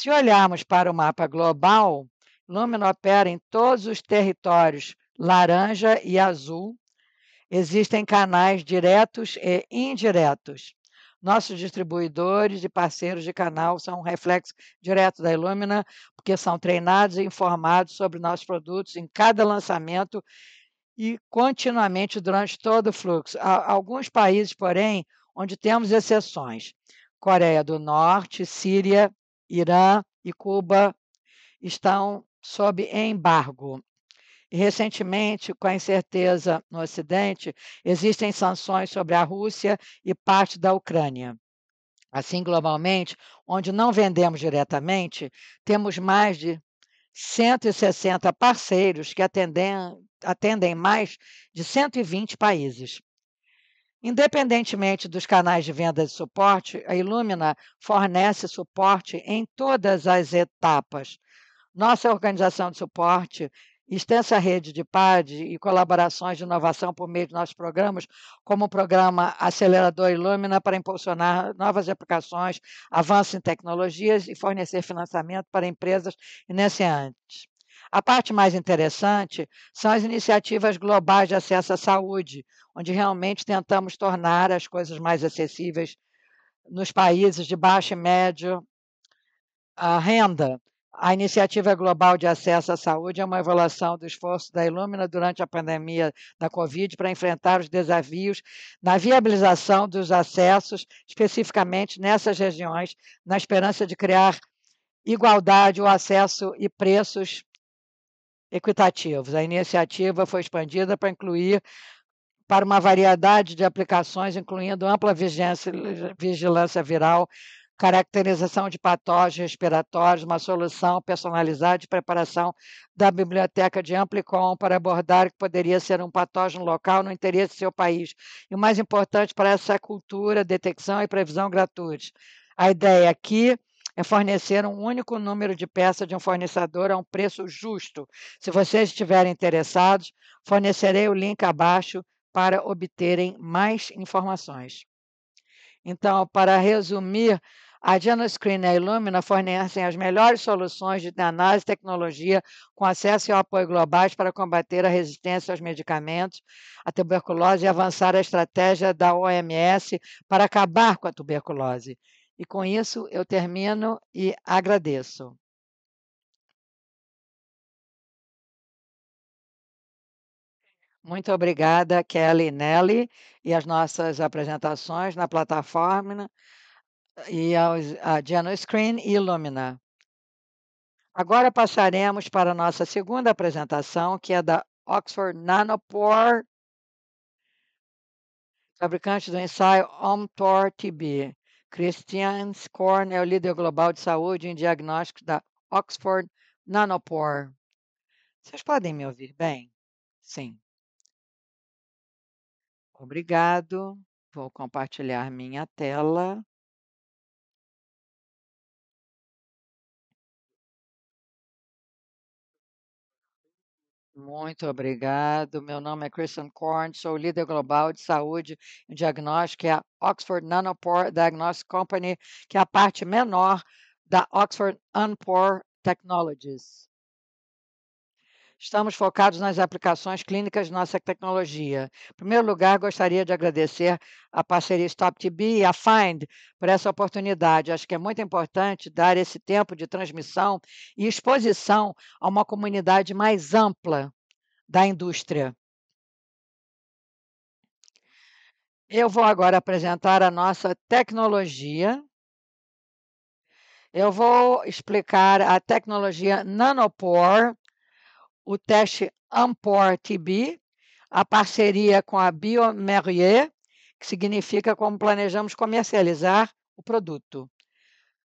Se olharmos para o mapa global, Lúmina opera em todos os territórios laranja e azul. Existem canais diretos e indiretos. Nossos distribuidores e parceiros de canal são um reflexo direto da Illumina, porque são treinados e informados sobre nossos produtos em cada lançamento e continuamente durante todo o fluxo. Há alguns países, porém, onde temos exceções: Coreia do Norte, Síria, Irã e Cuba estão sob embargo. E, recentemente, com a incerteza no Ocidente, existem sanções sobre a Rússia e parte da Ucrânia. Assim, globalmente, onde não vendemos diretamente, temos mais de 160 parceiros que atendem, atendem mais de 120 países. Independentemente dos canais de venda de suporte, a Illumina fornece suporte em todas as etapas. Nossa organização de suporte, extensa rede de PAD e colaborações de inovação por meio de nossos programas, como o programa Acelerador Illumina para impulsionar novas aplicações, avanços em tecnologias e fornecer financiamento para empresas iniciantes. A parte mais interessante são as iniciativas globais de acesso à saúde, onde realmente tentamos tornar as coisas mais acessíveis nos países de baixa e média renda. A Iniciativa Global de Acesso à Saúde é uma evolução do esforço da Illumina durante a pandemia da Covid para enfrentar os desafios na viabilização dos acessos, especificamente nessas regiões, na esperança de criar igualdade, o acesso e preços equitativos. A iniciativa foi expandida para incluir para uma variedade de aplicações, incluindo ampla vigilância, vigilância viral, caracterização de patógenos respiratórios, uma solução personalizada de preparação da biblioteca de Amplicon para abordar o que poderia ser um patógeno local no interesse do seu país. E o mais importante para essa cultura, detecção e previsão gratuita. A ideia aqui é fornecer um único número de peças de um fornecedor a um preço justo. Se vocês estiverem interessados, fornecerei o link abaixo para obterem mais informações. Então, para resumir, a Genoscreen e a Illumina fornecem as melhores soluções de análise e tecnologia com acesso e apoio globais para combater a resistência aos medicamentos, a tuberculose e avançar a estratégia da OMS para acabar com a tuberculose. E com isso eu termino e agradeço. Muito obrigada, Kelly e Nelly, e as nossas apresentações na plataforma e aos, a Geno Screen e Illumina. Agora passaremos para a nossa segunda apresentação, que é da Oxford Nanopore, fabricante do ensaio OMTOR-TB. Christian Korn é o líder global de saúde em diagnóstico da Oxford Nanopore. Vocês podem me ouvir bem? Sim. Obrigado. Vou compartilhar minha tela. Muito obrigado. Meu nome é Christian Korn, sou líder global de saúde e diagnóstico é a Oxford Nanopore Diagnostic Company, que é a parte menor da Oxford Unpore Technologies. Estamos focados nas aplicações clínicas de nossa tecnologia. Em primeiro lugar, gostaria de agradecer a parceria StopTB e a Find por essa oportunidade. Acho que é muito importante dar esse tempo de transmissão e exposição a uma comunidade mais ampla da indústria. Eu vou agora apresentar a nossa tecnologia. Eu vou explicar a tecnologia Nanopore, o teste Ampor tb a parceria com a Biomerrier, que significa como planejamos comercializar o produto.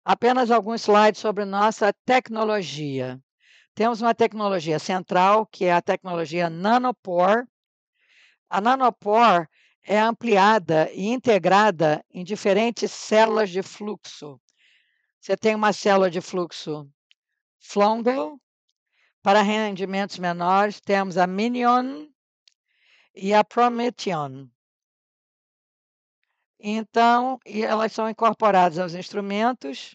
Apenas alguns slides sobre nossa tecnologia. Temos uma tecnologia central, que é a tecnologia Nanopore. A Nanopore é ampliada e integrada em diferentes células de fluxo. Você tem uma célula de fluxo Flongle. Para rendimentos menores, temos a Minion e a Prometion. Então, elas são incorporadas aos instrumentos.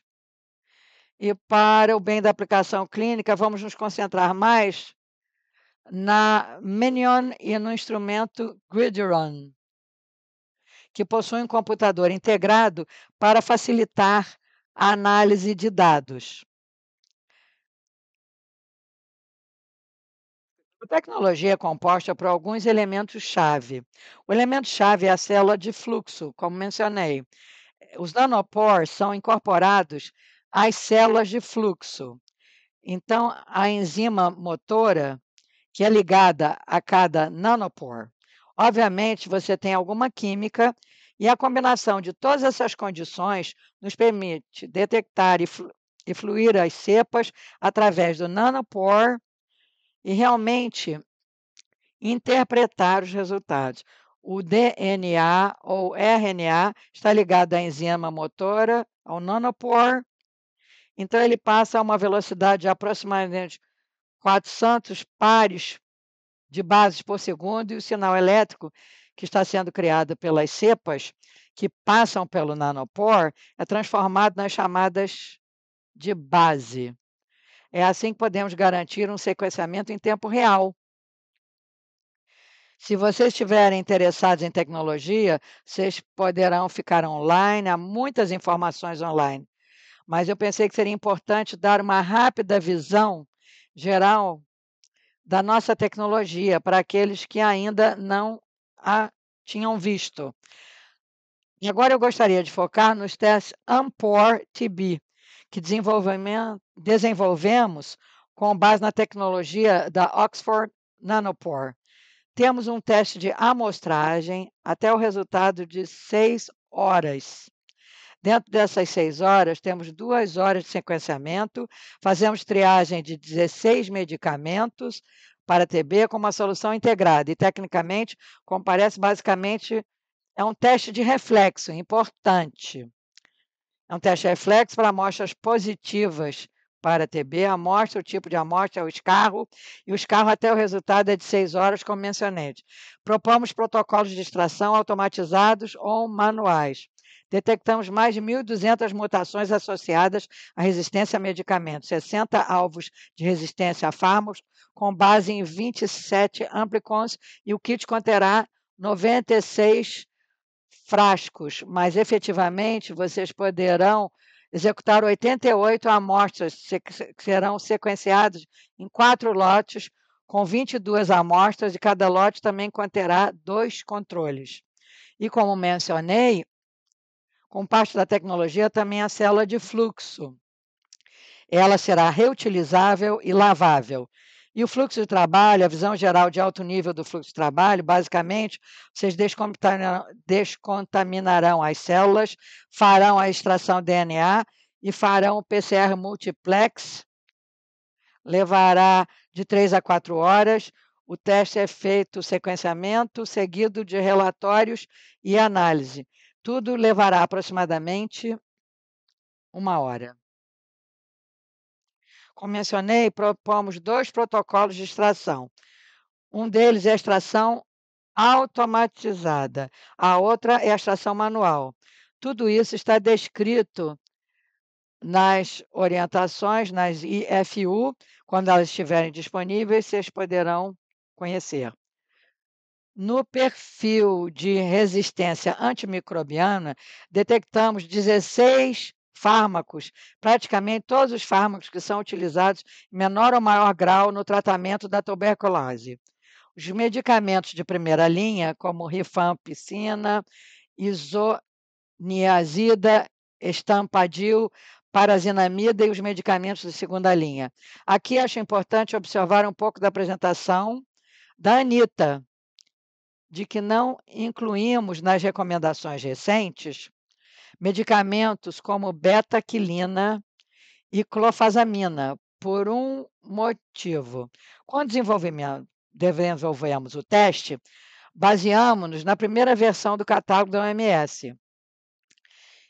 E para o bem da aplicação clínica, vamos nos concentrar mais na Minion e no instrumento Gridiron, que possui um computador integrado para facilitar a análise de dados. A tecnologia é composta por alguns elementos-chave. O elemento-chave é a célula de fluxo, como mencionei. Os nanopores são incorporados às células de fluxo. Então, a enzima motora, que é ligada a cada nanopore. Obviamente, você tem alguma química e a combinação de todas essas condições nos permite detectar e, fluir as cepas através do nanopore e realmente interpretar os resultados. O DNA ou RNA está ligado à enzima motora, ao nanopore. Então, ele passa a uma velocidade de aproximadamente 400 pares de bases por segundo e o sinal elétrico que está sendo criado pelas cepas que passam pelo nanopore é transformado nas chamadas de base. É assim que podemos garantir um sequenciamento em tempo real. Se vocês estiverem interessados em tecnologia, vocês poderão ficar online, há muitas informações online. Mas eu pensei que seria importante dar uma rápida visão geral da nossa tecnologia para aqueles que ainda não a tinham visto. E agora eu gostaria de focar nos testes AMPOR-TB, que desenvolvemos com base na tecnologia da Oxford Nanopore. Temos um teste de amostragem até o resultado de seis horas. Dentro dessas seis horas, temos duas horas de sequenciamento, fazemos triagem de 16 medicamentos para TB com uma solução integrada. E, tecnicamente, comparece basicamente, é um teste de reflexo importante. É um teste reflexo para amostras positivas para TB, a amostra, o tipo de amostra, é o escarro, e o escarro até o resultado é de seis horas, como mencionei. Propomos protocolos de extração automatizados ou manuais. Detectamos mais de 1.200 mutações associadas à resistência a medicamentos, 60 alvos de resistência a fármacos, com base em 27 amplicons, e o kit conterá 96 frascos, mas efetivamente vocês poderão executar 88 amostras que serão sequenciadas em quatro lotes, com 22 amostras, e cada lote também conterá dois controles. E como mencionei, com parte da tecnologia também a célula de fluxo. Ela será reutilizável e lavável. E o fluxo de trabalho, a visão geral de alto nível do fluxo de trabalho, basicamente, vocês descontaminarão as células, farão a extração DNA e farão o PCR multiplex. Levará de três a quatro horas. O teste é feito sequenciamento, seguido de relatórios e análise. Tudo levará aproximadamente uma hora como mencionei, propomos dois protocolos de extração. Um deles é a extração automatizada, a outra é a extração manual. Tudo isso está descrito nas orientações, nas IFU, quando elas estiverem disponíveis, vocês poderão conhecer. No perfil de resistência antimicrobiana, detectamos 16 fármacos, praticamente todos os fármacos que são utilizados em menor ou maior grau no tratamento da tuberculose. Os medicamentos de primeira linha, como rifampicina, isoniazida, estampadil, parazinamida e os medicamentos de segunda linha. Aqui acho importante observar um pouco da apresentação da Anitta, de que não incluímos nas recomendações recentes medicamentos como betaquilina e clofazamina, por um motivo. Quando desenvolvemos o teste, baseamos-nos na primeira versão do catálogo da OMS.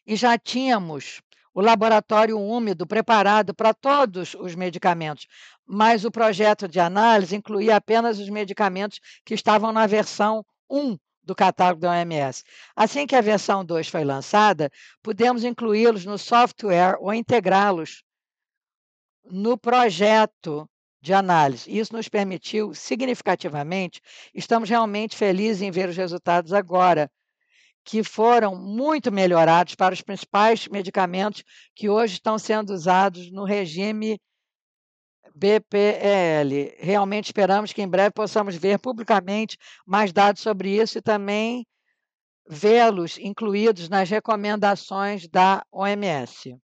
E já tínhamos o laboratório úmido preparado para todos os medicamentos, mas o projeto de análise incluía apenas os medicamentos que estavam na versão 1 do catálogo da OMS. Assim que a versão 2 foi lançada, pudemos incluí-los no software ou integrá-los no projeto de análise. Isso nos permitiu significativamente, estamos realmente felizes em ver os resultados agora, que foram muito melhorados para os principais medicamentos que hoje estão sendo usados no regime BPEL. Realmente esperamos que em breve possamos ver publicamente mais dados sobre isso e também vê-los incluídos nas recomendações da OMS.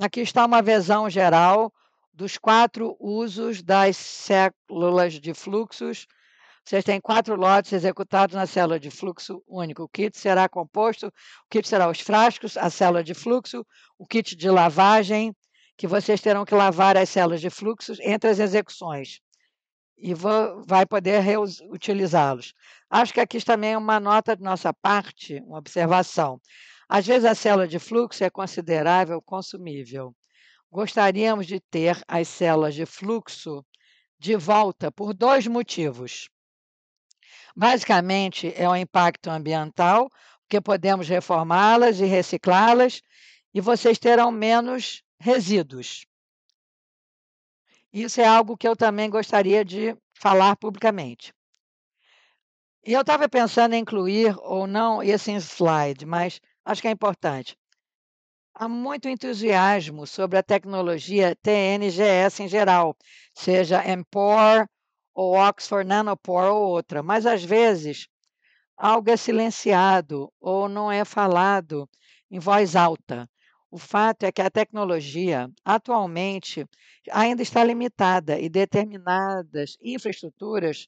Aqui está uma visão geral dos quatro usos das células de fluxos. Vocês têm quatro lotes executados na célula de fluxo único. O kit será composto, o kit será os frascos, a célula de fluxo, o kit de lavagem, que vocês terão que lavar as células de fluxo entre as execuções e vai poder reutilizá-los. Acho que aqui também é uma nota de nossa parte, uma observação. Às vezes a célula de fluxo é considerável consumível. Gostaríamos de ter as células de fluxo de volta por dois motivos. Basicamente, é o um impacto ambiental, porque podemos reformá-las e reciclá-las, e vocês terão menos resíduos. Isso é algo que eu também gostaria de falar publicamente. E eu estava pensando em incluir ou não esse slide, mas acho que é importante. Há muito entusiasmo sobre a tecnologia TNGS em geral, seja MPOR ou Oxford Nanopore ou outra, mas às vezes algo é silenciado ou não é falado em voz alta. O fato é que a tecnologia, atualmente, ainda está limitada e determinadas infraestruturas,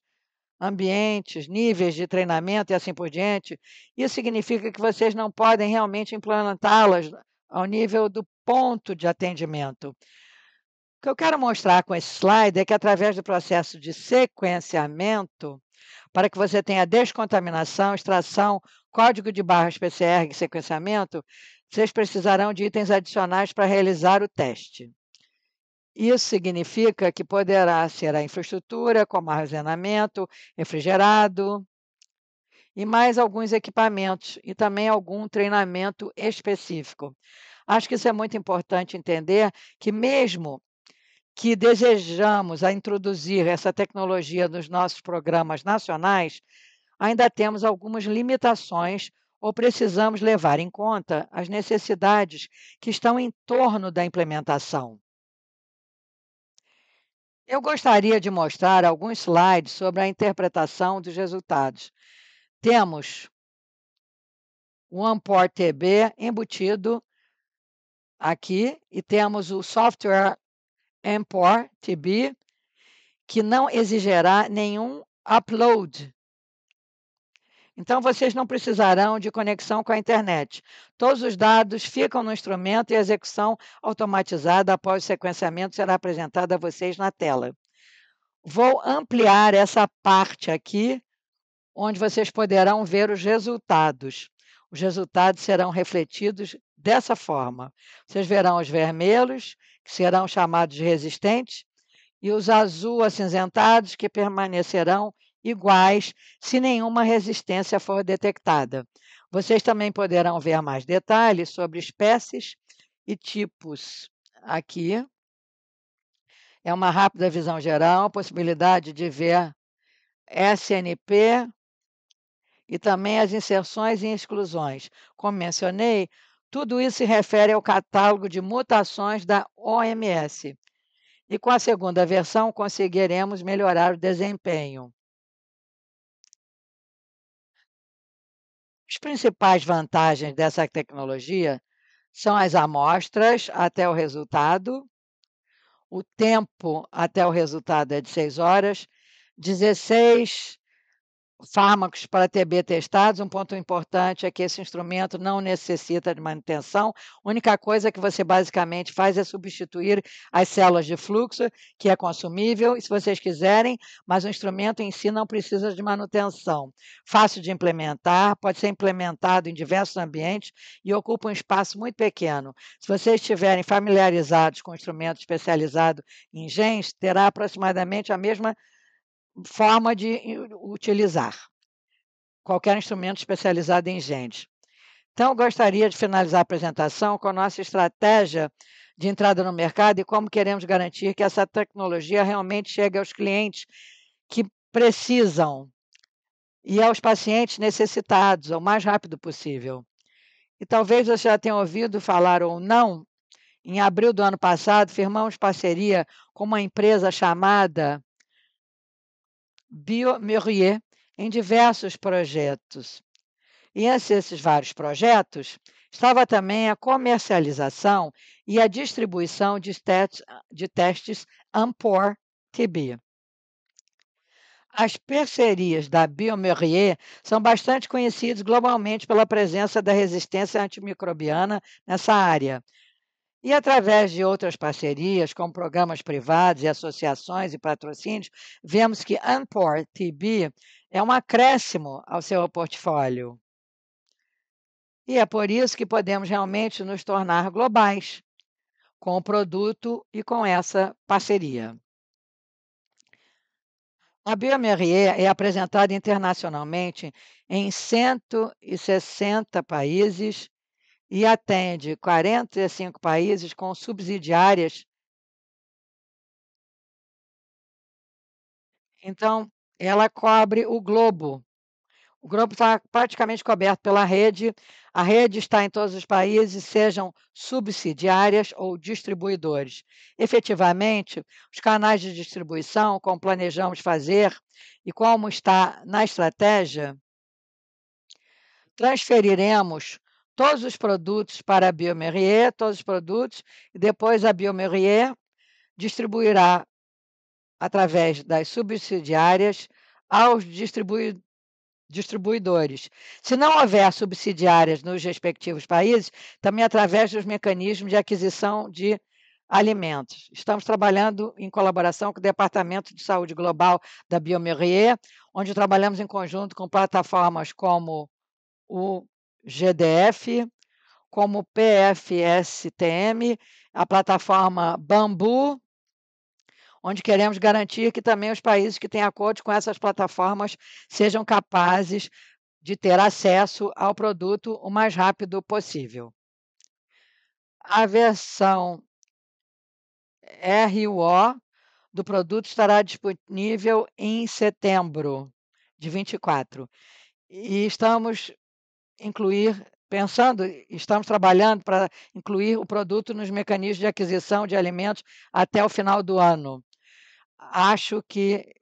ambientes, níveis de treinamento e assim por diante, isso significa que vocês não podem realmente implantá-las ao nível do ponto de atendimento. O que eu quero mostrar com esse slide é que, através do processo de sequenciamento, para que você tenha descontaminação, extração, código de barras PCR e sequenciamento, vocês precisarão de itens adicionais para realizar o teste. Isso significa que poderá ser a infraestrutura, como armazenamento, refrigerado e mais alguns equipamentos e também algum treinamento específico. Acho que isso é muito importante entender que mesmo que desejamos a introduzir essa tecnologia nos nossos programas nacionais, ainda temos algumas limitações ou precisamos levar em conta as necessidades que estão em torno da implementação. Eu gostaria de mostrar alguns slides sobre a interpretação dos resultados. Temos o Amport TB embutido aqui e temos o software Amport TB que não exigirá nenhum upload então, vocês não precisarão de conexão com a internet. Todos os dados ficam no instrumento e a execução automatizada após o sequenciamento será apresentada a vocês na tela. Vou ampliar essa parte aqui, onde vocês poderão ver os resultados. Os resultados serão refletidos dessa forma. Vocês verão os vermelhos, que serão chamados de resistentes, e os azul acinzentados, que permanecerão iguais se nenhuma resistência for detectada. Vocês também poderão ver mais detalhes sobre espécies e tipos aqui. É uma rápida visão geral, possibilidade de ver SNP e também as inserções e exclusões. Como mencionei, tudo isso se refere ao catálogo de mutações da OMS. E com a segunda versão conseguiremos melhorar o desempenho. As principais vantagens dessa tecnologia são as amostras até o resultado, o tempo até o resultado é de 6 horas, 16 fármacos para TB testados, um ponto importante é que esse instrumento não necessita de manutenção. A única coisa que você basicamente faz é substituir as células de fluxo, que é consumível, se vocês quiserem, mas o instrumento em si não precisa de manutenção. Fácil de implementar, pode ser implementado em diversos ambientes e ocupa um espaço muito pequeno. Se vocês estiverem familiarizados com o instrumento especializado em genes, terá aproximadamente a mesma forma de utilizar qualquer instrumento especializado em genes. Então, gostaria de finalizar a apresentação com a nossa estratégia de entrada no mercado e como queremos garantir que essa tecnologia realmente chegue aos clientes que precisam e aos pacientes necessitados o mais rápido possível. E talvez você já tenha ouvido falar ou não, em abril do ano passado, firmamos parceria com uma empresa chamada Biomerrier em diversos projetos. E entre esses vários projetos estava também a comercialização e a distribuição de, testes, de testes Ampor TB. As parcerias da Biomerrier são bastante conhecidas globalmente pela presença da resistência antimicrobiana nessa área, e através de outras parcerias, como programas privados e associações e patrocínios, vemos que Unport TB é um acréscimo ao seu portfólio. E é por isso que podemos realmente nos tornar globais com o produto e com essa parceria. A Biomerrier é apresentada internacionalmente em 160 países e atende 45 países com subsidiárias. Então, ela cobre o globo. O globo está praticamente coberto pela rede. A rede está em todos os países, sejam subsidiárias ou distribuidores. Efetivamente, os canais de distribuição, como planejamos fazer e como está na estratégia, transferiremos todos os produtos para a Biomerrier, todos os produtos, e depois a Biomerrier distribuirá através das subsidiárias aos distribuidores distribuidores. Se não houver subsidiárias nos respectivos países, também através dos mecanismos de aquisição de alimentos. Estamos trabalhando em colaboração com o Departamento de Saúde Global da Biomerrier, onde trabalhamos em conjunto com plataformas como o GDF, como PFSTM, a plataforma Bambu, onde queremos garantir que também os países que têm acordo com essas plataformas sejam capazes de ter acesso ao produto o mais rápido possível. A versão RUO do produto estará disponível em setembro de 24. E estamos incluir, pensando, estamos trabalhando para incluir o produto nos mecanismos de aquisição de alimentos até o final do ano. Acho que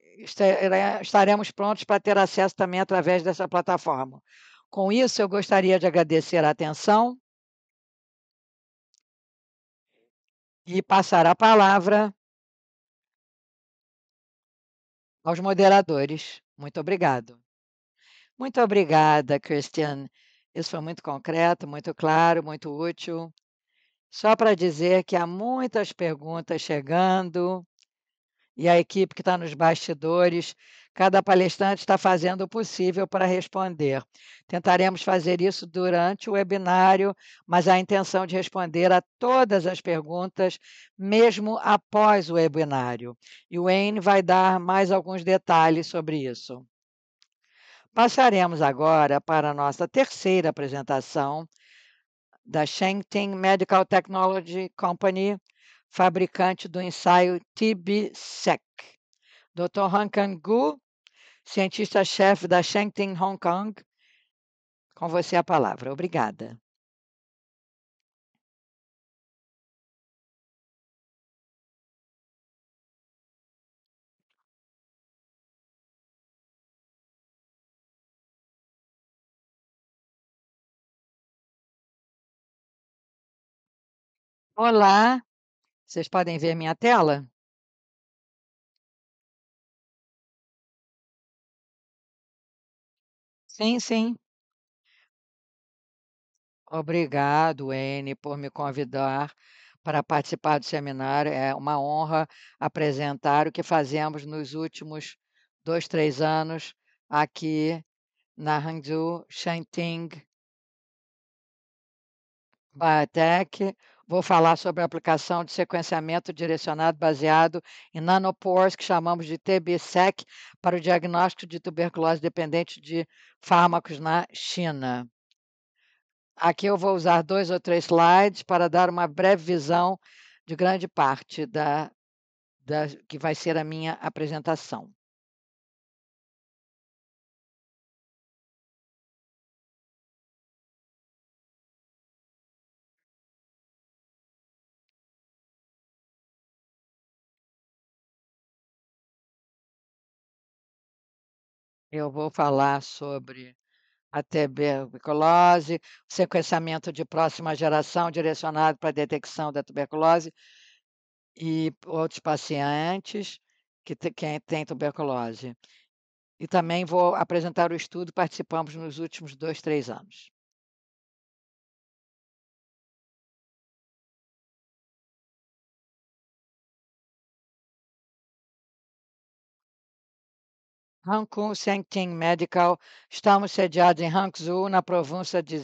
estaremos prontos para ter acesso também através dessa plataforma. Com isso, eu gostaria de agradecer a atenção e passar a palavra aos moderadores. Muito obrigado. Muito obrigada, Christian. Isso foi muito concreto, muito claro, muito útil. Só para dizer que há muitas perguntas chegando e a equipe que está nos bastidores, cada palestrante está fazendo o possível para responder. Tentaremos fazer isso durante o webinário, mas a intenção de responder a todas as perguntas, mesmo após o webinário. E o Wayne vai dar mais alguns detalhes sobre isso. Passaremos agora para a nossa terceira apresentação da Shengting Medical Technology Company, fabricante do ensaio TB-SEC. Dr. Kang Gu, cientista-chefe da Shengting Hong Kong, com você a palavra. Obrigada. Olá, vocês podem ver minha tela? Sim, sim. Obrigado, N, por me convidar para participar do seminário. É uma honra apresentar o que fazemos nos últimos dois, três anos aqui na Hangzhou Shanting Biotech, vou falar sobre a aplicação de sequenciamento direcionado baseado em nanopores, que chamamos de TBSEC, para o diagnóstico de tuberculose dependente de fármacos na China. Aqui eu vou usar dois ou três slides para dar uma breve visão de grande parte da, da que vai ser a minha apresentação. Eu vou falar sobre a tuberculose, o sequenciamento de próxima geração direcionado para a detecção da tuberculose e outros pacientes que têm tuberculose. E também vou apresentar o estudo participamos nos últimos dois, três anos. Hankun Sentin Medical. Estamos sediados em Hangzhou, na província de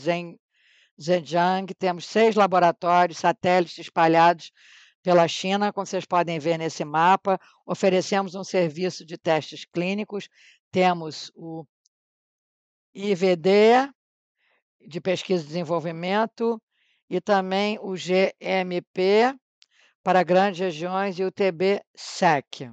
Zhejiang. Temos seis laboratórios satélites espalhados pela China, como vocês podem ver nesse mapa. Oferecemos um serviço de testes clínicos. Temos o IVD, de Pesquisa e Desenvolvimento, e também o GMP para grandes regiões e o TB-SEC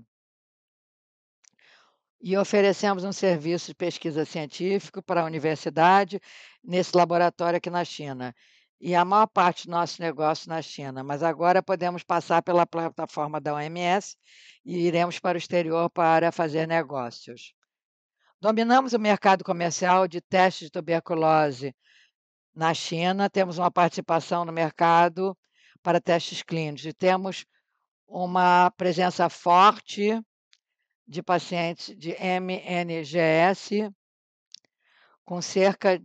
e oferecemos um serviço de pesquisa científica para a universidade nesse laboratório aqui na China. E a maior parte do nosso negócio na China, mas agora podemos passar pela plataforma da OMS e iremos para o exterior para fazer negócios. Dominamos o mercado comercial de testes de tuberculose na China, temos uma participação no mercado para testes clínicos e temos uma presença forte de pacientes de MNGS, com cerca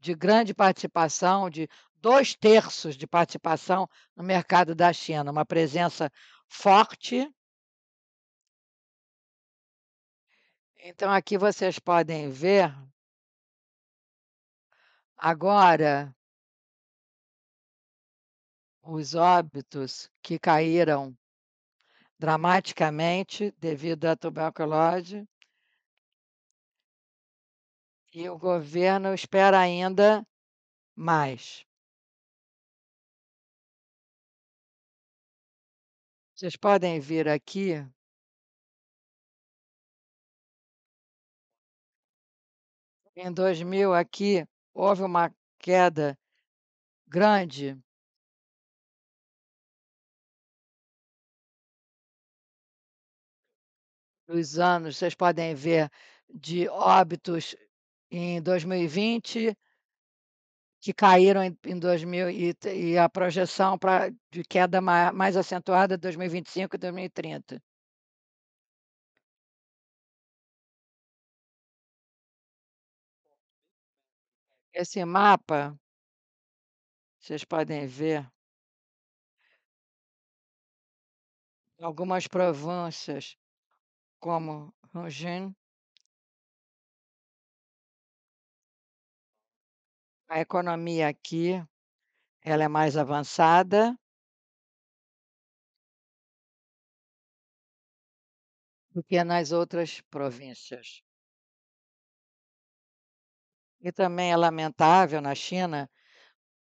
de grande participação, de dois terços de participação no mercado da China, uma presença forte. Então, aqui vocês podem ver agora os óbitos que caíram dramaticamente devido à tuberculose. E o governo espera ainda mais. Vocês podem vir aqui. Em 2000, aqui houve uma queda grande os anos, vocês podem ver, de óbitos em 2020, que caíram em, em 2000, e, e a projeção pra, de queda mais, mais acentuada em 2025 e 2030. Esse mapa, vocês podem ver algumas províncias como? Rogério? A economia aqui, ela é mais avançada. Do que nas outras províncias. E também é lamentável na China,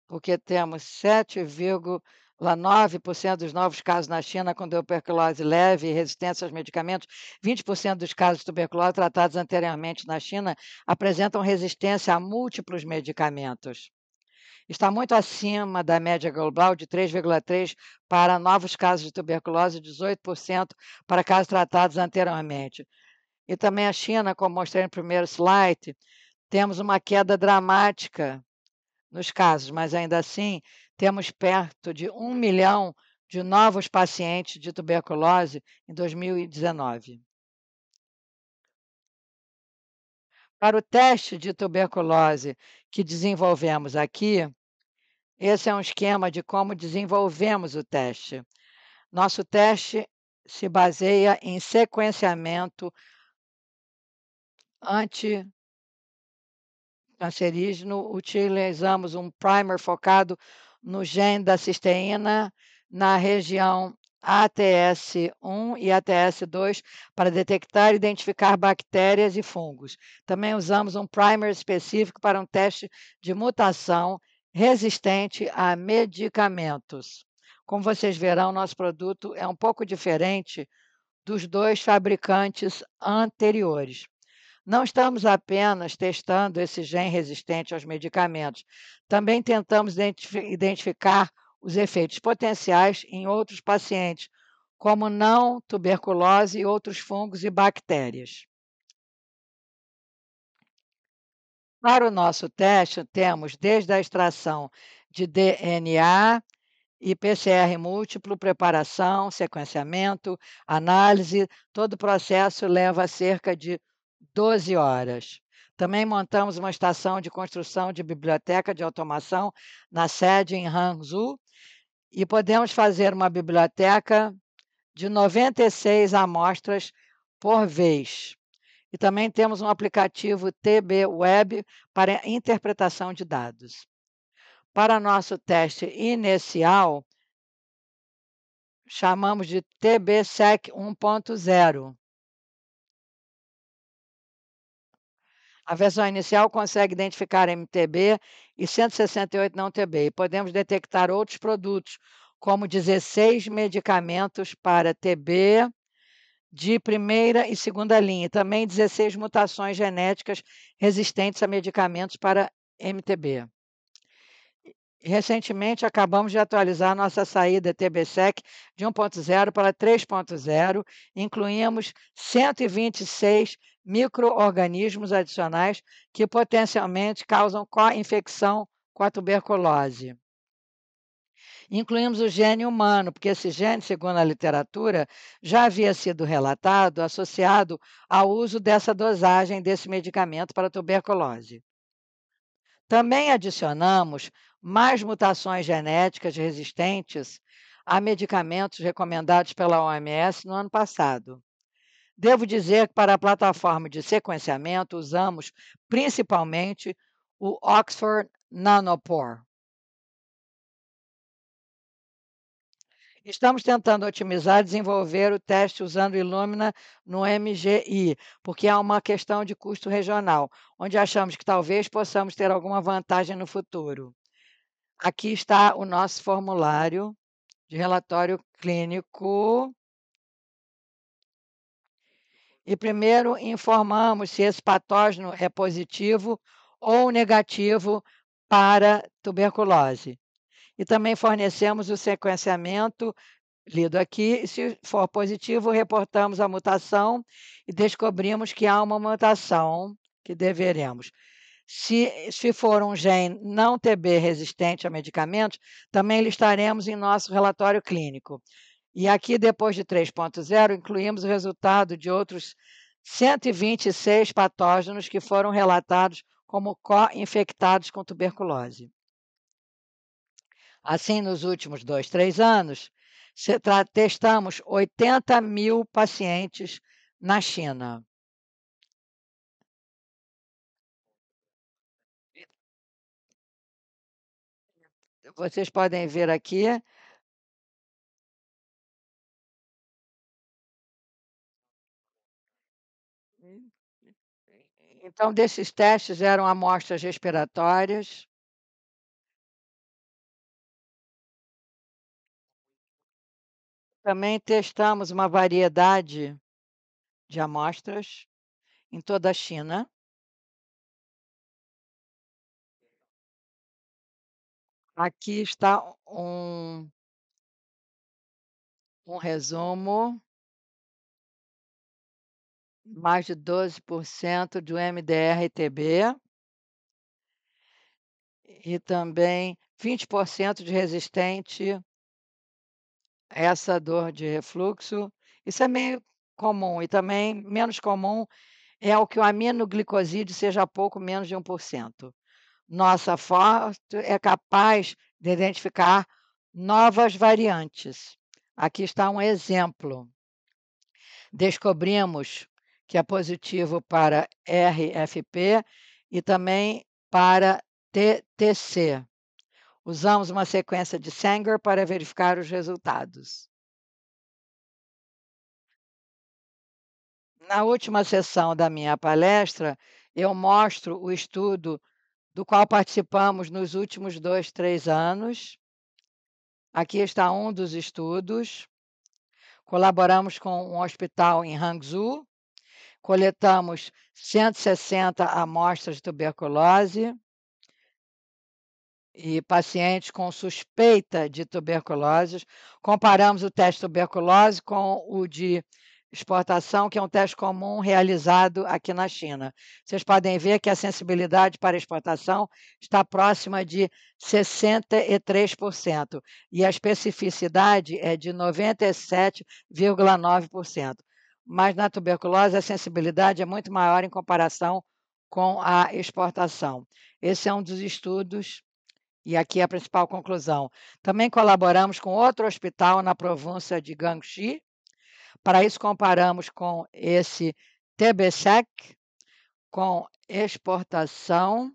porque temos 7,7 lá 9% dos novos casos na China com tuberculose leve e resistência aos medicamentos, 20% dos casos de tuberculose tratados anteriormente na China apresentam resistência a múltiplos medicamentos. Está muito acima da média global de 3,3% para novos casos de tuberculose e 18% para casos tratados anteriormente. E também a China, como mostrei no primeiro slide, temos uma queda dramática nos casos, mas ainda assim temos perto de um milhão de novos pacientes de tuberculose em 2019. Para o teste de tuberculose que desenvolvemos aqui, esse é um esquema de como desenvolvemos o teste. Nosso teste se baseia em sequenciamento anticancerígeno. Utilizamos um primer focado no gene da cisteína na região ATS1 e ATS2 para detectar e identificar bactérias e fungos. Também usamos um primer específico para um teste de mutação resistente a medicamentos. Como vocês verão, nosso produto é um pouco diferente dos dois fabricantes anteriores. Não estamos apenas testando esse gene resistente aos medicamentos, também tentamos identificar os efeitos potenciais em outros pacientes, como não tuberculose e outros fungos e bactérias. Para o nosso teste, temos desde a extração de DNA e PCR múltiplo, preparação, sequenciamento, análise, todo o processo leva cerca de 12 horas. Também montamos uma estação de construção de biblioteca de automação na sede em Hangzhou e podemos fazer uma biblioteca de 96 amostras por vez. E também temos um aplicativo TB Web para interpretação de dados. Para nosso teste inicial, chamamos de TBSEC 1.0 A versão inicial consegue identificar MTB e 168 não TB. E podemos detectar outros produtos, como 16 medicamentos para TB de primeira e segunda linha, e também 16 mutações genéticas resistentes a medicamentos para MTB recentemente acabamos de atualizar nossa saída TBSEC de 1.0 para 3.0. Incluímos 126 microorganismos adicionais que potencialmente causam co-infecção com a tuberculose. Incluímos o gene humano, porque esse gene, segundo a literatura, já havia sido relatado associado ao uso dessa dosagem desse medicamento para tuberculose. Também adicionamos mais mutações genéticas resistentes a medicamentos recomendados pela OMS no ano passado. Devo dizer que, para a plataforma de sequenciamento, usamos principalmente o Oxford Nanopore, Estamos tentando otimizar e desenvolver o teste usando Ilumina Illumina no MGI, porque há é uma questão de custo regional, onde achamos que talvez possamos ter alguma vantagem no futuro. Aqui está o nosso formulário de relatório clínico. E primeiro informamos se esse patógeno é positivo ou negativo para tuberculose. E também fornecemos o sequenciamento lido aqui. e Se for positivo, reportamos a mutação e descobrimos que há uma mutação que deveremos. Se, se for um gene não TB resistente a medicamentos, também listaremos em nosso relatório clínico. E aqui, depois de 3.0, incluímos o resultado de outros 126 patógenos que foram relatados como co-infectados com tuberculose. Assim, nos últimos dois, três anos, testamos 80 mil pacientes na China. Vocês podem ver aqui. Então, desses testes eram amostras respiratórias. Também testamos uma variedade de amostras em toda a China. Aqui está um, um resumo. Mais de 12% do MDR-TB e também 20% de resistente essa dor de refluxo, isso é meio comum e também menos comum é o que o aminoglicosídeo seja pouco menos de 1%. Nossa foto é capaz de identificar novas variantes. Aqui está um exemplo. Descobrimos que é positivo para RFP e também para TTC. Usamos uma sequência de Sanger para verificar os resultados. Na última sessão da minha palestra, eu mostro o estudo do qual participamos nos últimos dois, três anos. Aqui está um dos estudos. Colaboramos com um hospital em Hangzhou. Coletamos 160 amostras de tuberculose e pacientes com suspeita de tuberculose. Comparamos o teste tuberculose com o de exportação, que é um teste comum realizado aqui na China. Vocês podem ver que a sensibilidade para exportação está próxima de 63% e a especificidade é de 97,9%. Mas na tuberculose a sensibilidade é muito maior em comparação com a exportação. Esse é um dos estudos e aqui é a principal conclusão. Também colaboramos com outro hospital na província de Gangxi. Para isso, comparamos com esse TBSEC, com exportação,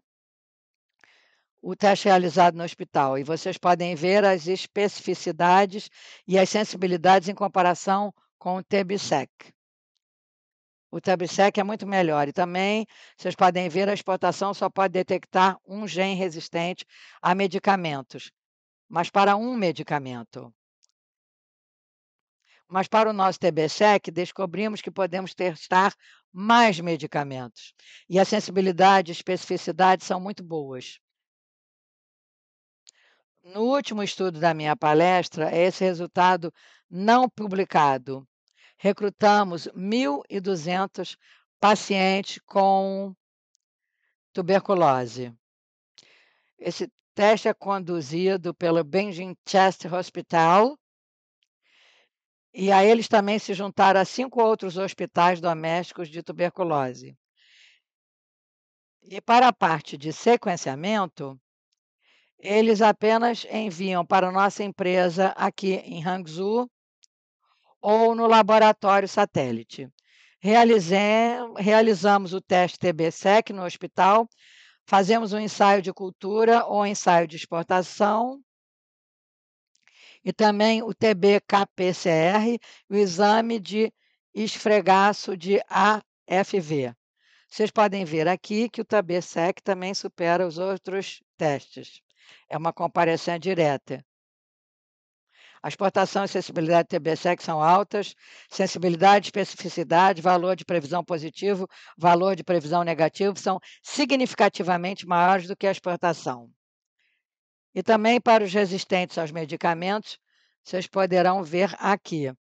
o teste é realizado no hospital. E vocês podem ver as especificidades e as sensibilidades em comparação com o TBSEC. O TabSec é muito melhor. E também, vocês podem ver, a exportação só pode detectar um gene resistente a medicamentos, mas para um medicamento. Mas para o nosso TBSEC, descobrimos que podemos testar mais medicamentos. E a sensibilidade e especificidade são muito boas. No último estudo da minha palestra, é esse resultado não publicado recrutamos 1.200 pacientes com tuberculose. Esse teste é conduzido pelo Benjamin Chest Hospital. E a eles também se juntaram a cinco outros hospitais domésticos de tuberculose. E para a parte de sequenciamento, eles apenas enviam para nossa empresa aqui em Hangzhou ou no laboratório satélite. realizamos o teste TBSEC no hospital, fazemos um ensaio de cultura ou um ensaio de exportação, e também o TBKPCR, o exame de esfregaço de AFV. Vocês podem ver aqui que o TBSEC também supera os outros testes. É uma comparação direta. A exportação e sensibilidade TBSEC são altas, sensibilidade, especificidade, valor de previsão positivo, valor de previsão negativo são significativamente maiores do que a exportação. E também para os resistentes aos medicamentos, vocês poderão ver aqui.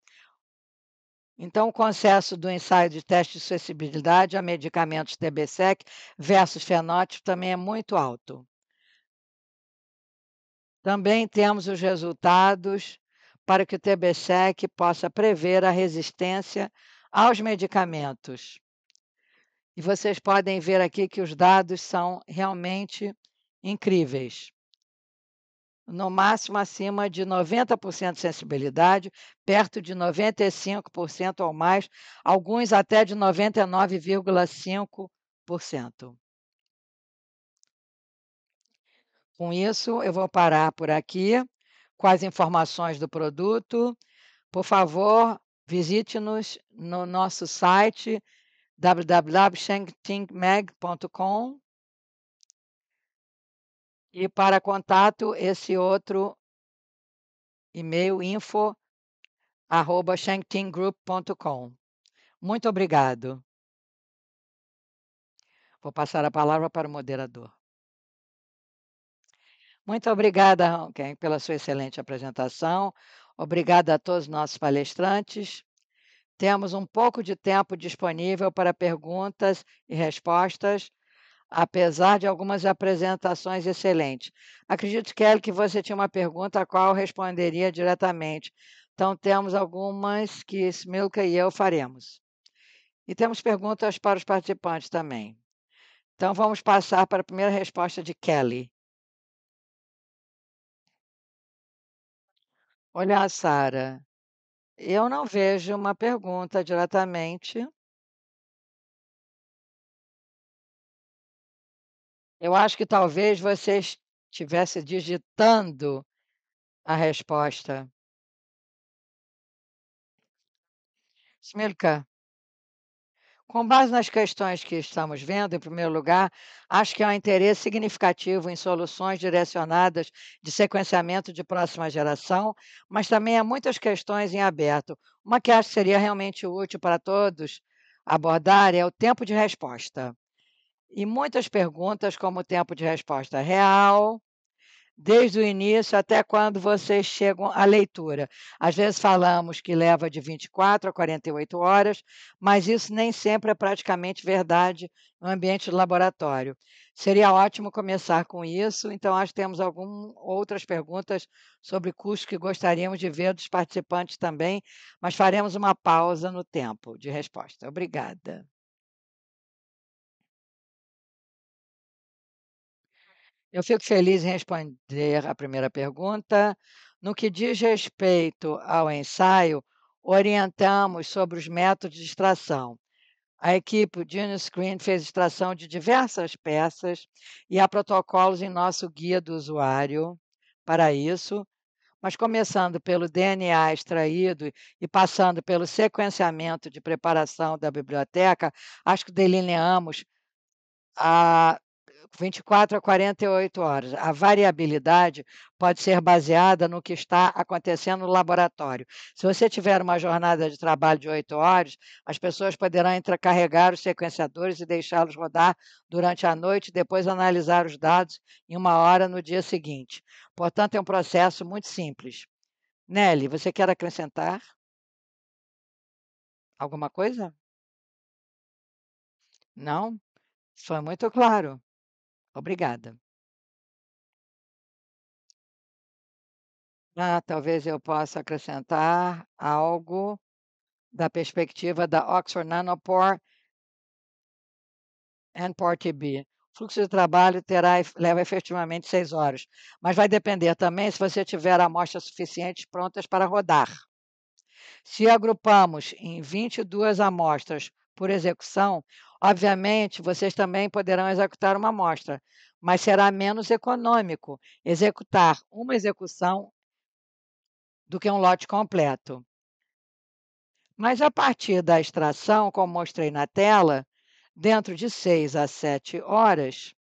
Então, o concesso do ensaio de teste de sensibilidade a medicamentos TBSEC versus fenótipo também é muito alto. Também temos os resultados para que o TBSEC possa prever a resistência aos medicamentos. E vocês podem ver aqui que os dados são realmente incríveis. No máximo acima de 90% de sensibilidade, perto de 95% ou mais, alguns até de 99,5%. Com isso, eu vou parar por aqui quais informações do produto, por favor, visite-nos no nosso site www.shengtingmag.com e para contato esse outro e-mail info arroba Muito obrigado. Vou passar a palavra para o moderador. Muito obrigada, Ronken, pela sua excelente apresentação. Obrigada a todos os nossos palestrantes. Temos um pouco de tempo disponível para perguntas e respostas, apesar de algumas apresentações excelentes. Acredito, Kelly, que você tinha uma pergunta a qual responderia diretamente. Então, temos algumas que Smilka e eu faremos. E temos perguntas para os participantes também. Então, vamos passar para a primeira resposta de Kelly. Olha, Sara, eu não vejo uma pergunta diretamente. Eu acho que talvez você estivesse digitando a resposta. Smilka. Com base nas questões que estamos vendo, em primeiro lugar, acho que há um interesse significativo em soluções direcionadas de sequenciamento de próxima geração, mas também há muitas questões em aberto. Uma que acho que seria realmente útil para todos abordar é o tempo de resposta. E muitas perguntas, como o tempo de resposta real, desde o início até quando vocês chegam à leitura. Às vezes falamos que leva de 24 a 48 horas, mas isso nem sempre é praticamente verdade no ambiente do laboratório. Seria ótimo começar com isso, então acho que temos algumas outras perguntas sobre custos que gostaríamos de ver dos participantes também, mas faremos uma pausa no tempo de resposta. Obrigada. Eu fico feliz em responder a primeira pergunta. No que diz respeito ao ensaio, orientamos sobre os métodos de extração. A equipe de Screen fez extração de diversas peças e há protocolos em nosso guia do usuário para isso, mas começando pelo DNA extraído e passando pelo sequenciamento de preparação da biblioteca, acho que delineamos a 24 a 48 horas. A variabilidade pode ser baseada no que está acontecendo no laboratório. Se você tiver uma jornada de trabalho de 8 horas, as pessoas poderão entrecarregar os sequenciadores e deixá-los rodar durante a noite e depois analisar os dados em uma hora no dia seguinte. Portanto, é um processo muito simples. Nelly, você quer acrescentar alguma coisa? Não? Foi muito claro. Obrigada. Ah, talvez eu possa acrescentar algo da perspectiva da Oxford Nanopore and B. O fluxo de trabalho terá, leva efetivamente seis horas, mas vai depender também se você tiver amostras suficientes prontas para rodar. Se agrupamos em 22 amostras por execução, Obviamente, vocês também poderão executar uma amostra, mas será menos econômico executar uma execução do que um lote completo. Mas a partir da extração, como mostrei na tela, dentro de 6 a 7 horas,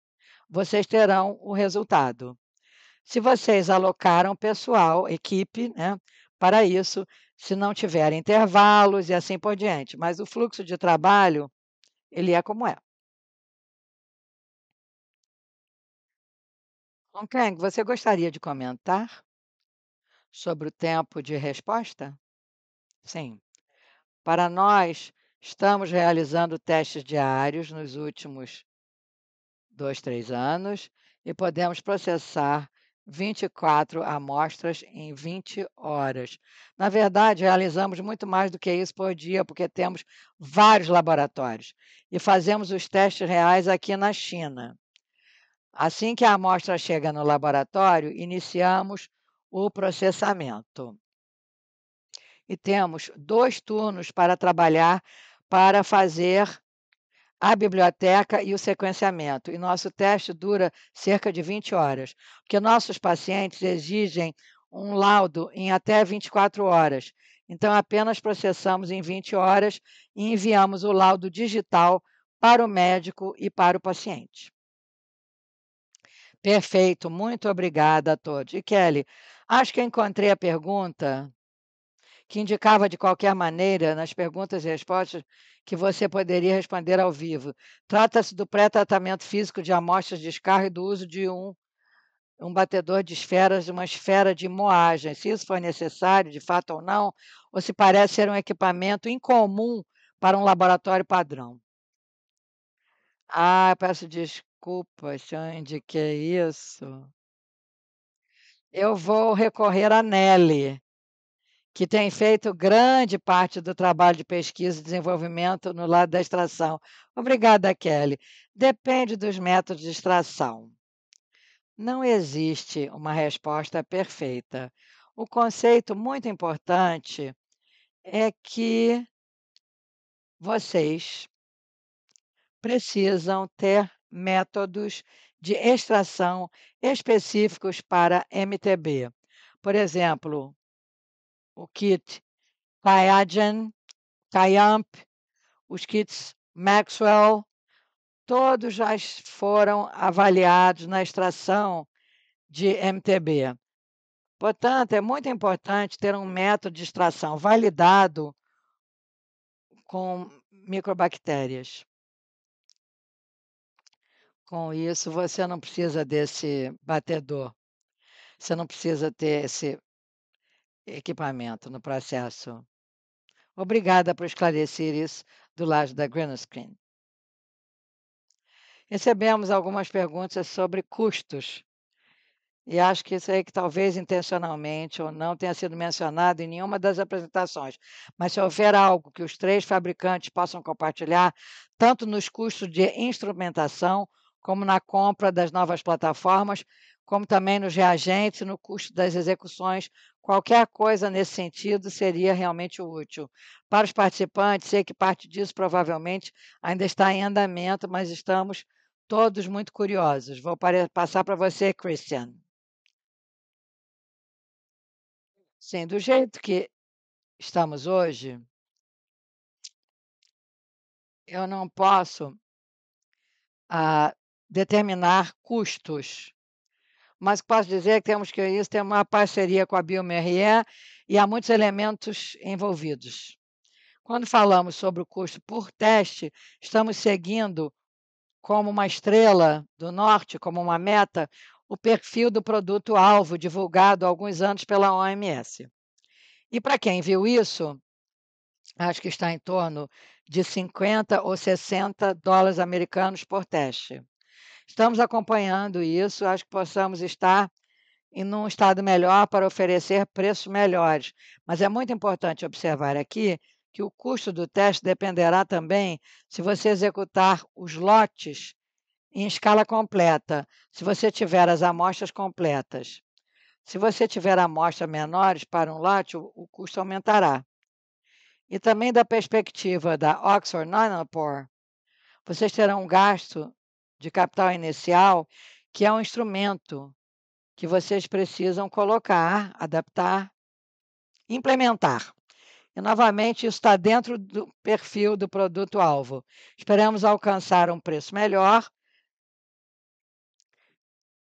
vocês terão o resultado. Se vocês alocaram pessoal, equipe, né, para isso, se não tiver intervalos e assim por diante. Mas o fluxo de trabalho ele é como é. Onkang, você gostaria de comentar sobre o tempo de resposta? Sim. Para nós, estamos realizando testes diários nos últimos dois, três anos e podemos processar 24 amostras em 20 horas. Na verdade, realizamos muito mais do que isso por dia, porque temos vários laboratórios e fazemos os testes reais aqui na China. Assim que a amostra chega no laboratório, iniciamos o processamento. E temos dois turnos para trabalhar para fazer a biblioteca e o sequenciamento. E nosso teste dura cerca de 20 horas, porque nossos pacientes exigem um laudo em até 24 horas. Então, apenas processamos em 20 horas e enviamos o laudo digital para o médico e para o paciente. Perfeito, muito obrigada a todos. E Kelly, acho que encontrei a pergunta que indicava de qualquer maneira, nas perguntas e respostas, que você poderia responder ao vivo. Trata-se do pré-tratamento físico de amostras de escarro e do uso de um, um batedor de esferas, uma esfera de moagem, se isso for necessário, de fato ou não, ou se parece ser um equipamento incomum para um laboratório padrão. Ah, peço desculpas se eu indiquei isso. Eu vou recorrer a Nelly que tem feito grande parte do trabalho de pesquisa e desenvolvimento no lado da extração. Obrigada, Kelly. Depende dos métodos de extração. Não existe uma resposta perfeita. O conceito muito importante é que vocês precisam ter métodos de extração específicos para MTB. Por exemplo, o kit Kayagen, Cayamp, os kits Maxwell, todos já foram avaliados na extração de MTB. Portanto, é muito importante ter um método de extração validado com microbactérias. Com isso, você não precisa desse batedor. Você não precisa ter esse equipamento no processo. Obrigada por esclarecer isso do lado da Green Screen. Recebemos algumas perguntas sobre custos. E acho que isso aí que talvez intencionalmente ou não tenha sido mencionado em nenhuma das apresentações. Mas se houver algo que os três fabricantes possam compartilhar, tanto nos custos de instrumentação como na compra das novas plataformas, como também nos reagentes, no custo das execuções. Qualquer coisa nesse sentido seria realmente útil. Para os participantes, sei que parte disso provavelmente ainda está em andamento, mas estamos todos muito curiosos. Vou passar para você, Christian. Sim, do jeito que estamos hoje, eu não posso ah, determinar custos mas posso dizer que temos que isso tem uma parceria com a BioMRE e há muitos elementos envolvidos. Quando falamos sobre o custo por teste, estamos seguindo como uma estrela do norte, como uma meta, o perfil do produto-alvo divulgado há alguns anos pela OMS. E para quem viu isso, acho que está em torno de 50 ou 60 dólares americanos por teste. Estamos acompanhando isso, acho que possamos estar em um estado melhor para oferecer preços melhores. Mas é muito importante observar aqui que o custo do teste dependerá também se você executar os lotes em escala completa, se você tiver as amostras completas. Se você tiver amostras menores para um lote, o custo aumentará. E também da perspectiva da Oxford Nanopore, vocês terão um gasto de capital inicial, que é um instrumento que vocês precisam colocar, adaptar, implementar. E, novamente, isso está dentro do perfil do produto-alvo. Esperamos alcançar um preço melhor.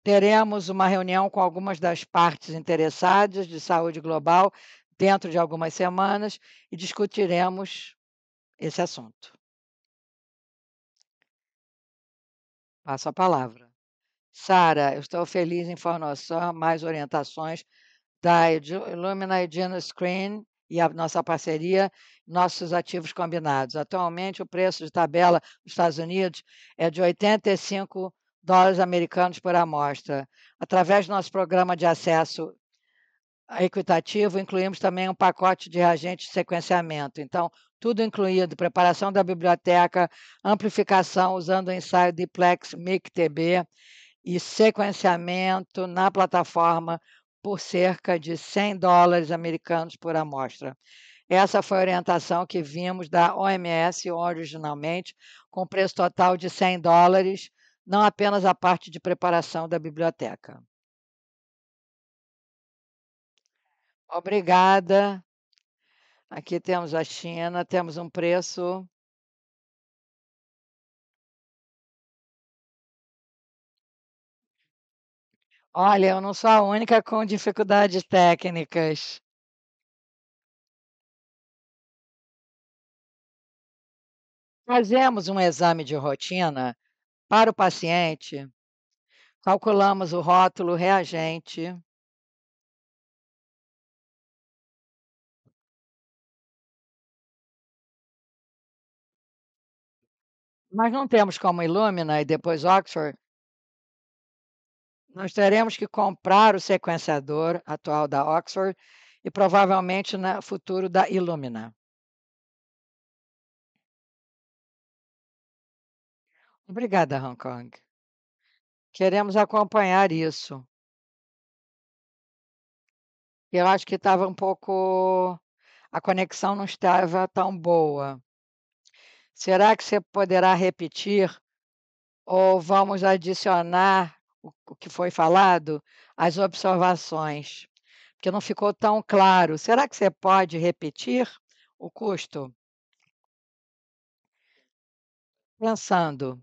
Teremos uma reunião com algumas das partes interessadas de saúde global dentro de algumas semanas e discutiremos esse assunto. Passo a palavra. Sara, estou feliz em fornecer mais orientações da Illumina Geno Screen e a nossa parceria, nossos ativos combinados. Atualmente, o preço de tabela nos Estados Unidos é de 85 dólares americanos por amostra. Através do nosso programa de acesso equitativo, incluímos também um pacote de reagentes de sequenciamento. Então, tudo incluído, preparação da biblioteca, amplificação usando o ensaio Diplex MICTB e sequenciamento na plataforma por cerca de 100 dólares americanos por amostra. Essa foi a orientação que vimos da OMS originalmente, com preço total de 100 dólares, não apenas a parte de preparação da biblioteca. Obrigada Aqui temos a China, temos um preço Olha, eu não sou a única com dificuldades técnicas. Fazemos um exame de rotina para o paciente, calculamos o rótulo reagente. Nós não temos como Illumina e depois Oxford. Nós teremos que comprar o sequenciador atual da Oxford e provavelmente no futuro da Illumina. Obrigada, Hong Kong. Queremos acompanhar isso. Eu acho que estava um pouco. A conexão não estava tão boa. Será que você poderá repetir ou vamos adicionar o, o que foi falado às observações? Porque não ficou tão claro. Será que você pode repetir o custo? Pensando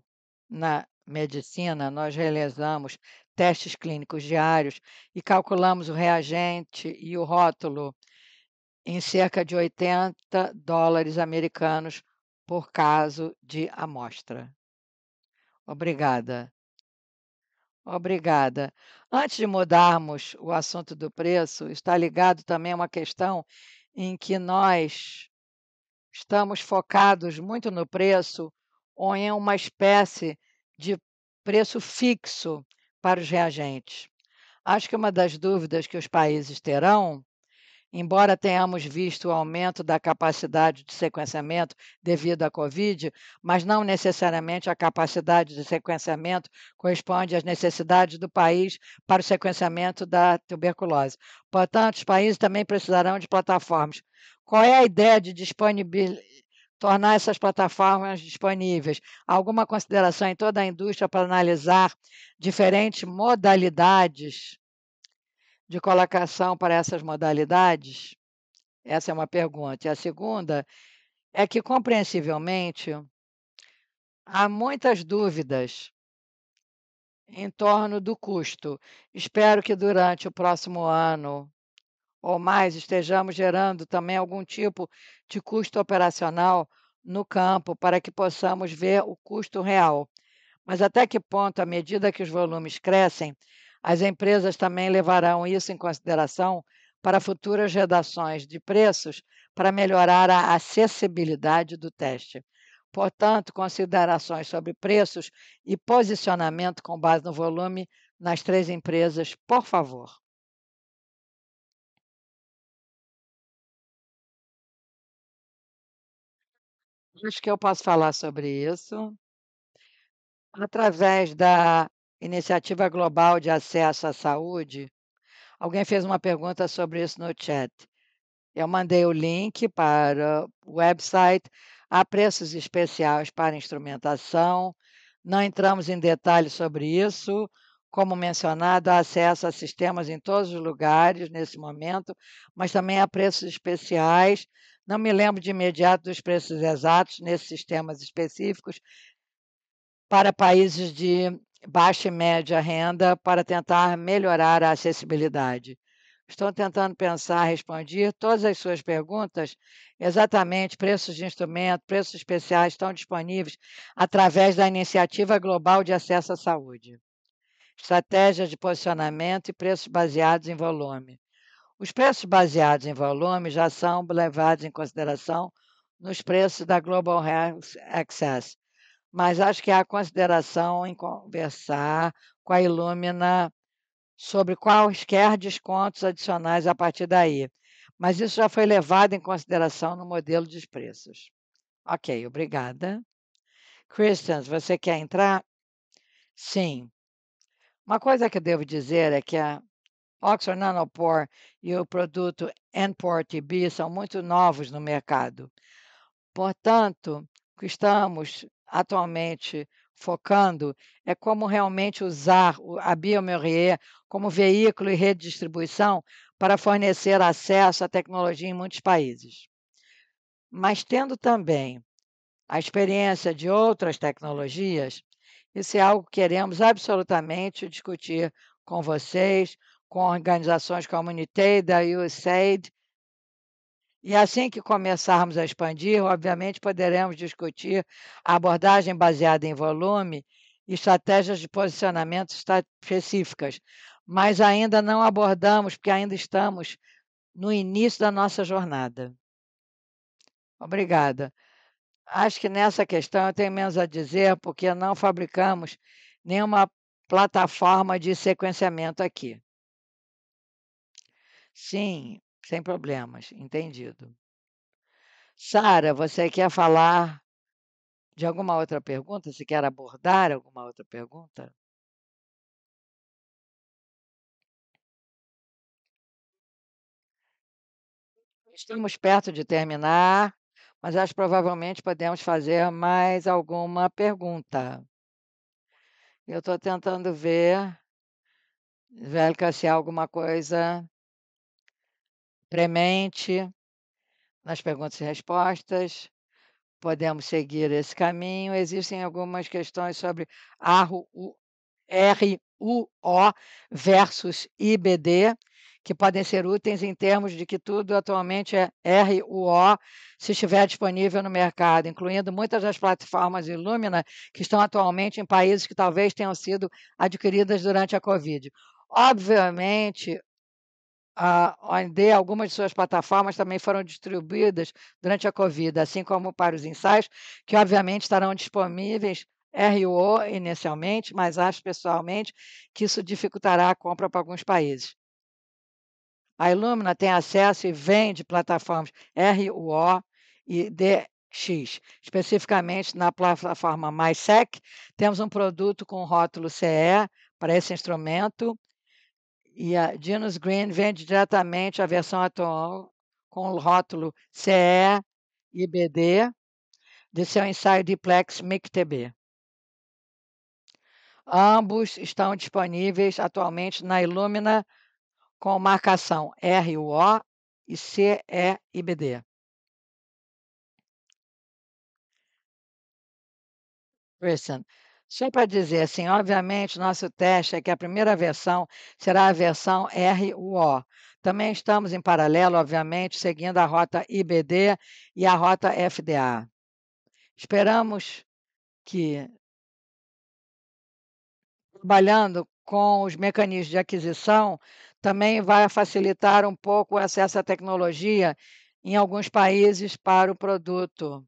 na medicina, nós realizamos testes clínicos diários e calculamos o reagente e o rótulo em cerca de 80 dólares americanos por caso de amostra. Obrigada. Obrigada. Antes de mudarmos o assunto do preço, está ligado também a uma questão em que nós estamos focados muito no preço ou em uma espécie de preço fixo para os reagentes. Acho que uma das dúvidas que os países terão Embora tenhamos visto o aumento da capacidade de sequenciamento devido à Covid, mas não necessariamente a capacidade de sequenciamento corresponde às necessidades do país para o sequenciamento da tuberculose. Portanto, os países também precisarão de plataformas. Qual é a ideia de disponibilidade? tornar essas plataformas disponíveis. Alguma consideração em toda a indústria para analisar diferentes modalidades de colocação para essas modalidades? Essa é uma pergunta. E a segunda é que, compreensivelmente, há muitas dúvidas em torno do custo. Espero que durante o próximo ano ou mais estejamos gerando também algum tipo de custo operacional no campo para que possamos ver o custo real. Mas até que ponto, à medida que os volumes crescem, as empresas também levarão isso em consideração para futuras redações de preços para melhorar a acessibilidade do teste. Portanto, considerações sobre preços e posicionamento com base no volume nas três empresas, por favor. Acho que eu posso falar sobre isso. Através da Iniciativa Global de Acesso à Saúde, alguém fez uma pergunta sobre isso no chat. Eu mandei o link para o website, há preços especiais para instrumentação, não entramos em detalhes sobre isso. Como mencionado, há acesso a sistemas em todos os lugares nesse momento, mas também há preços especiais. Não me lembro de imediato dos preços exatos nesses sistemas específicos para países de baixa e média renda para tentar melhorar a acessibilidade. Estou tentando pensar, responder todas as suas perguntas. Exatamente, preços de instrumento, preços especiais estão disponíveis através da Iniciativa Global de Acesso à Saúde. Estratégias de posicionamento e preços baseados em volume. Os preços baseados em volume já são levados em consideração nos preços da Global Health Access, mas acho que há consideração em conversar com a Ilumina sobre quaisquer descontos adicionais a partir daí. Mas isso já foi levado em consideração no modelo de preços. Ok, obrigada. Christian, você quer entrar? Sim. Uma coisa que eu devo dizer é que a Oxford Nanopore e o produto NPOR-TB são muito novos no mercado. Portanto, estamos atualmente focando é como realmente usar a bioMeurier como veículo e rede distribuição para fornecer acesso à tecnologia em muitos países. Mas tendo também a experiência de outras tecnologias, isso é algo que queremos absolutamente discutir com vocês, com organizações como a e a USAID e assim que começarmos a expandir, obviamente poderemos discutir a abordagem baseada em volume e estratégias de posicionamento específicas, mas ainda não abordamos, porque ainda estamos no início da nossa jornada. Obrigada. Acho que nessa questão eu tenho menos a dizer, porque não fabricamos nenhuma plataforma de sequenciamento aqui. Sim, sem problemas, entendido. Sara, você quer falar de alguma outra pergunta? Se quer abordar alguma outra pergunta? Estamos perto de terminar, mas acho que provavelmente podemos fazer mais alguma pergunta. Eu estou tentando ver, Velka, se há alguma coisa premente nas perguntas e respostas. Podemos seguir esse caminho. Existem algumas questões sobre RUO versus IBD, que podem ser úteis em termos de que tudo atualmente é RUO, se estiver disponível no mercado, incluindo muitas das plataformas Illumina que estão atualmente em países que talvez tenham sido adquiridas durante a Covid. Obviamente, a OND, algumas de suas plataformas também foram distribuídas durante a Covid, assim como para os ensaios, que obviamente estarão disponíveis RUO inicialmente, mas acho pessoalmente que isso dificultará a compra para alguns países. A Illumina tem acesso e vende plataformas RUO e DX. Especificamente na plataforma MySec, temos um produto com rótulo CE para esse instrumento e a Genus Green vende diretamente a versão atual com o rótulo CE IBD de seu ensaio Diplex MICTB. Ambos estão disponíveis atualmente na Illumina com marcação RUO e CEIBD. Kristen, só para dizer assim, obviamente, nosso teste é que a primeira versão será a versão RUO. Também estamos em paralelo, obviamente, seguindo a rota IBD e a rota FDA. Esperamos que, trabalhando com os mecanismos de aquisição, também vai facilitar um pouco o acesso à tecnologia em alguns países para o produto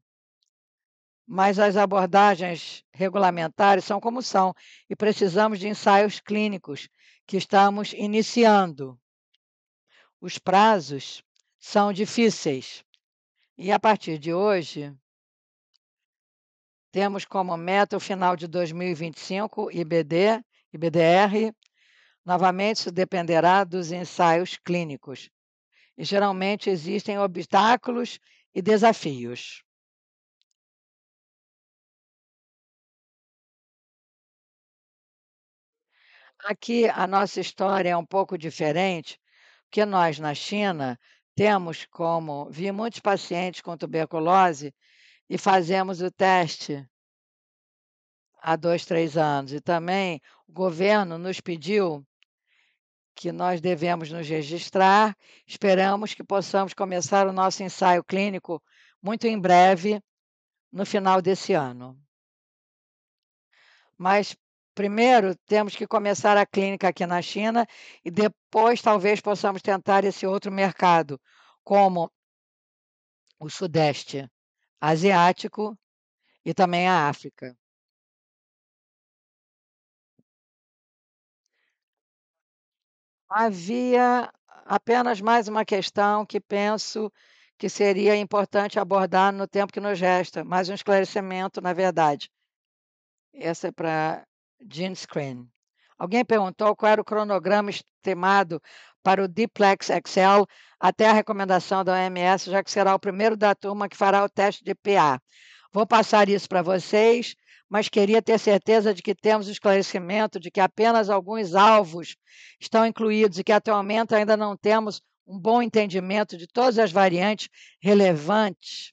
mas as abordagens regulamentares são como são e precisamos de ensaios clínicos que estamos iniciando. Os prazos são difíceis e a partir de hoje temos como meta o final de 2025 IBD, IBDR. Novamente, isso dependerá dos ensaios clínicos. E geralmente existem obstáculos e desafios. Aqui a nossa história é um pouco diferente, porque nós na China temos como vi muitos pacientes com tuberculose e fazemos o teste há dois, três anos. E também o governo nos pediu que nós devemos nos registrar. Esperamos que possamos começar o nosso ensaio clínico muito em breve, no final desse ano. Mas Primeiro, temos que começar a clínica aqui na China e depois talvez possamos tentar esse outro mercado, como o Sudeste Asiático e também a África. Havia apenas mais uma questão que penso que seria importante abordar no tempo que nos resta, mais um esclarecimento, na verdade. Essa é para Gene Screen. Alguém perguntou qual era o cronograma estimado para o Diplex Excel até a recomendação da OMS, já que será o primeiro da turma que fará o teste de PA. Vou passar isso para vocês, mas queria ter certeza de que temos o esclarecimento de que apenas alguns alvos estão incluídos e que atualmente ainda não temos um bom entendimento de todas as variantes relevantes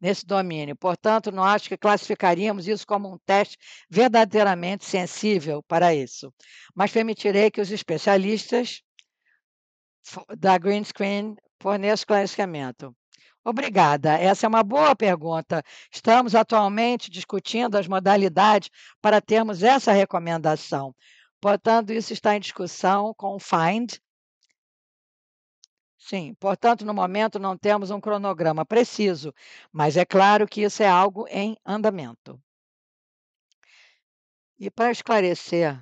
nesse domínio. Portanto, não acho que classificaríamos isso como um teste verdadeiramente sensível para isso. Mas permitirei que os especialistas da Green Screen forneçam esclarecimento. Obrigada. Essa é uma boa pergunta. Estamos atualmente discutindo as modalidades para termos essa recomendação. Portanto, isso está em discussão com o FIND, Sim, portanto, no momento não temos um cronograma preciso, mas é claro que isso é algo em andamento. E para esclarecer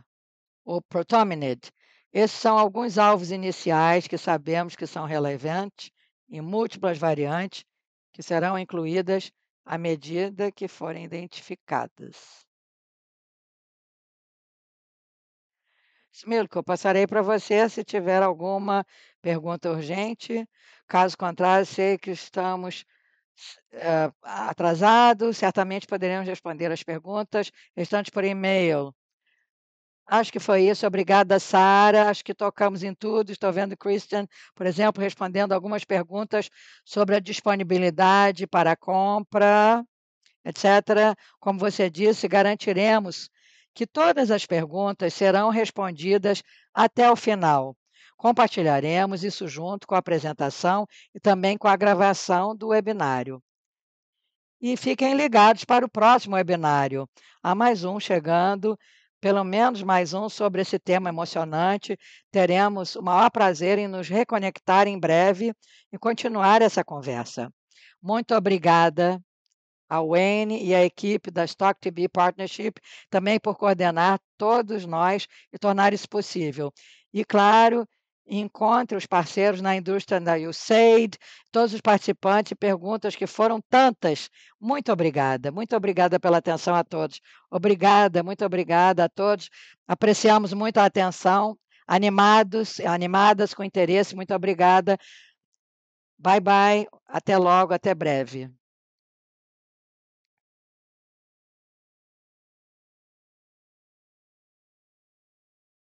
o Protominid, esses são alguns alvos iniciais que sabemos que são relevantes em múltiplas variantes que serão incluídas à medida que forem identificadas. Milko, eu passarei para você se tiver alguma pergunta urgente. Caso contrário, sei que estamos eh, atrasados. Certamente poderemos responder as perguntas restantes por e-mail. Acho que foi isso. Obrigada, Sara. Acho que tocamos em tudo. Estou vendo Christian, por exemplo, respondendo algumas perguntas sobre a disponibilidade para compra, etc. Como você disse, garantiremos que todas as perguntas serão respondidas até o final. Compartilharemos isso junto com a apresentação e também com a gravação do webinário. E fiquem ligados para o próximo webinário. Há mais um chegando, pelo menos mais um sobre esse tema emocionante. Teremos o maior prazer em nos reconectar em breve e continuar essa conversa. Muito obrigada a Wayne e a equipe da Stock to Be Partnership, também por coordenar todos nós e tornar isso possível. E, claro, encontre os parceiros na indústria da USAID, todos os participantes e perguntas que foram tantas. Muito obrigada, muito obrigada pela atenção a todos. Obrigada, muito obrigada a todos. Apreciamos muito a atenção, animados, animadas com interesse. Muito obrigada. Bye bye, até logo, até breve.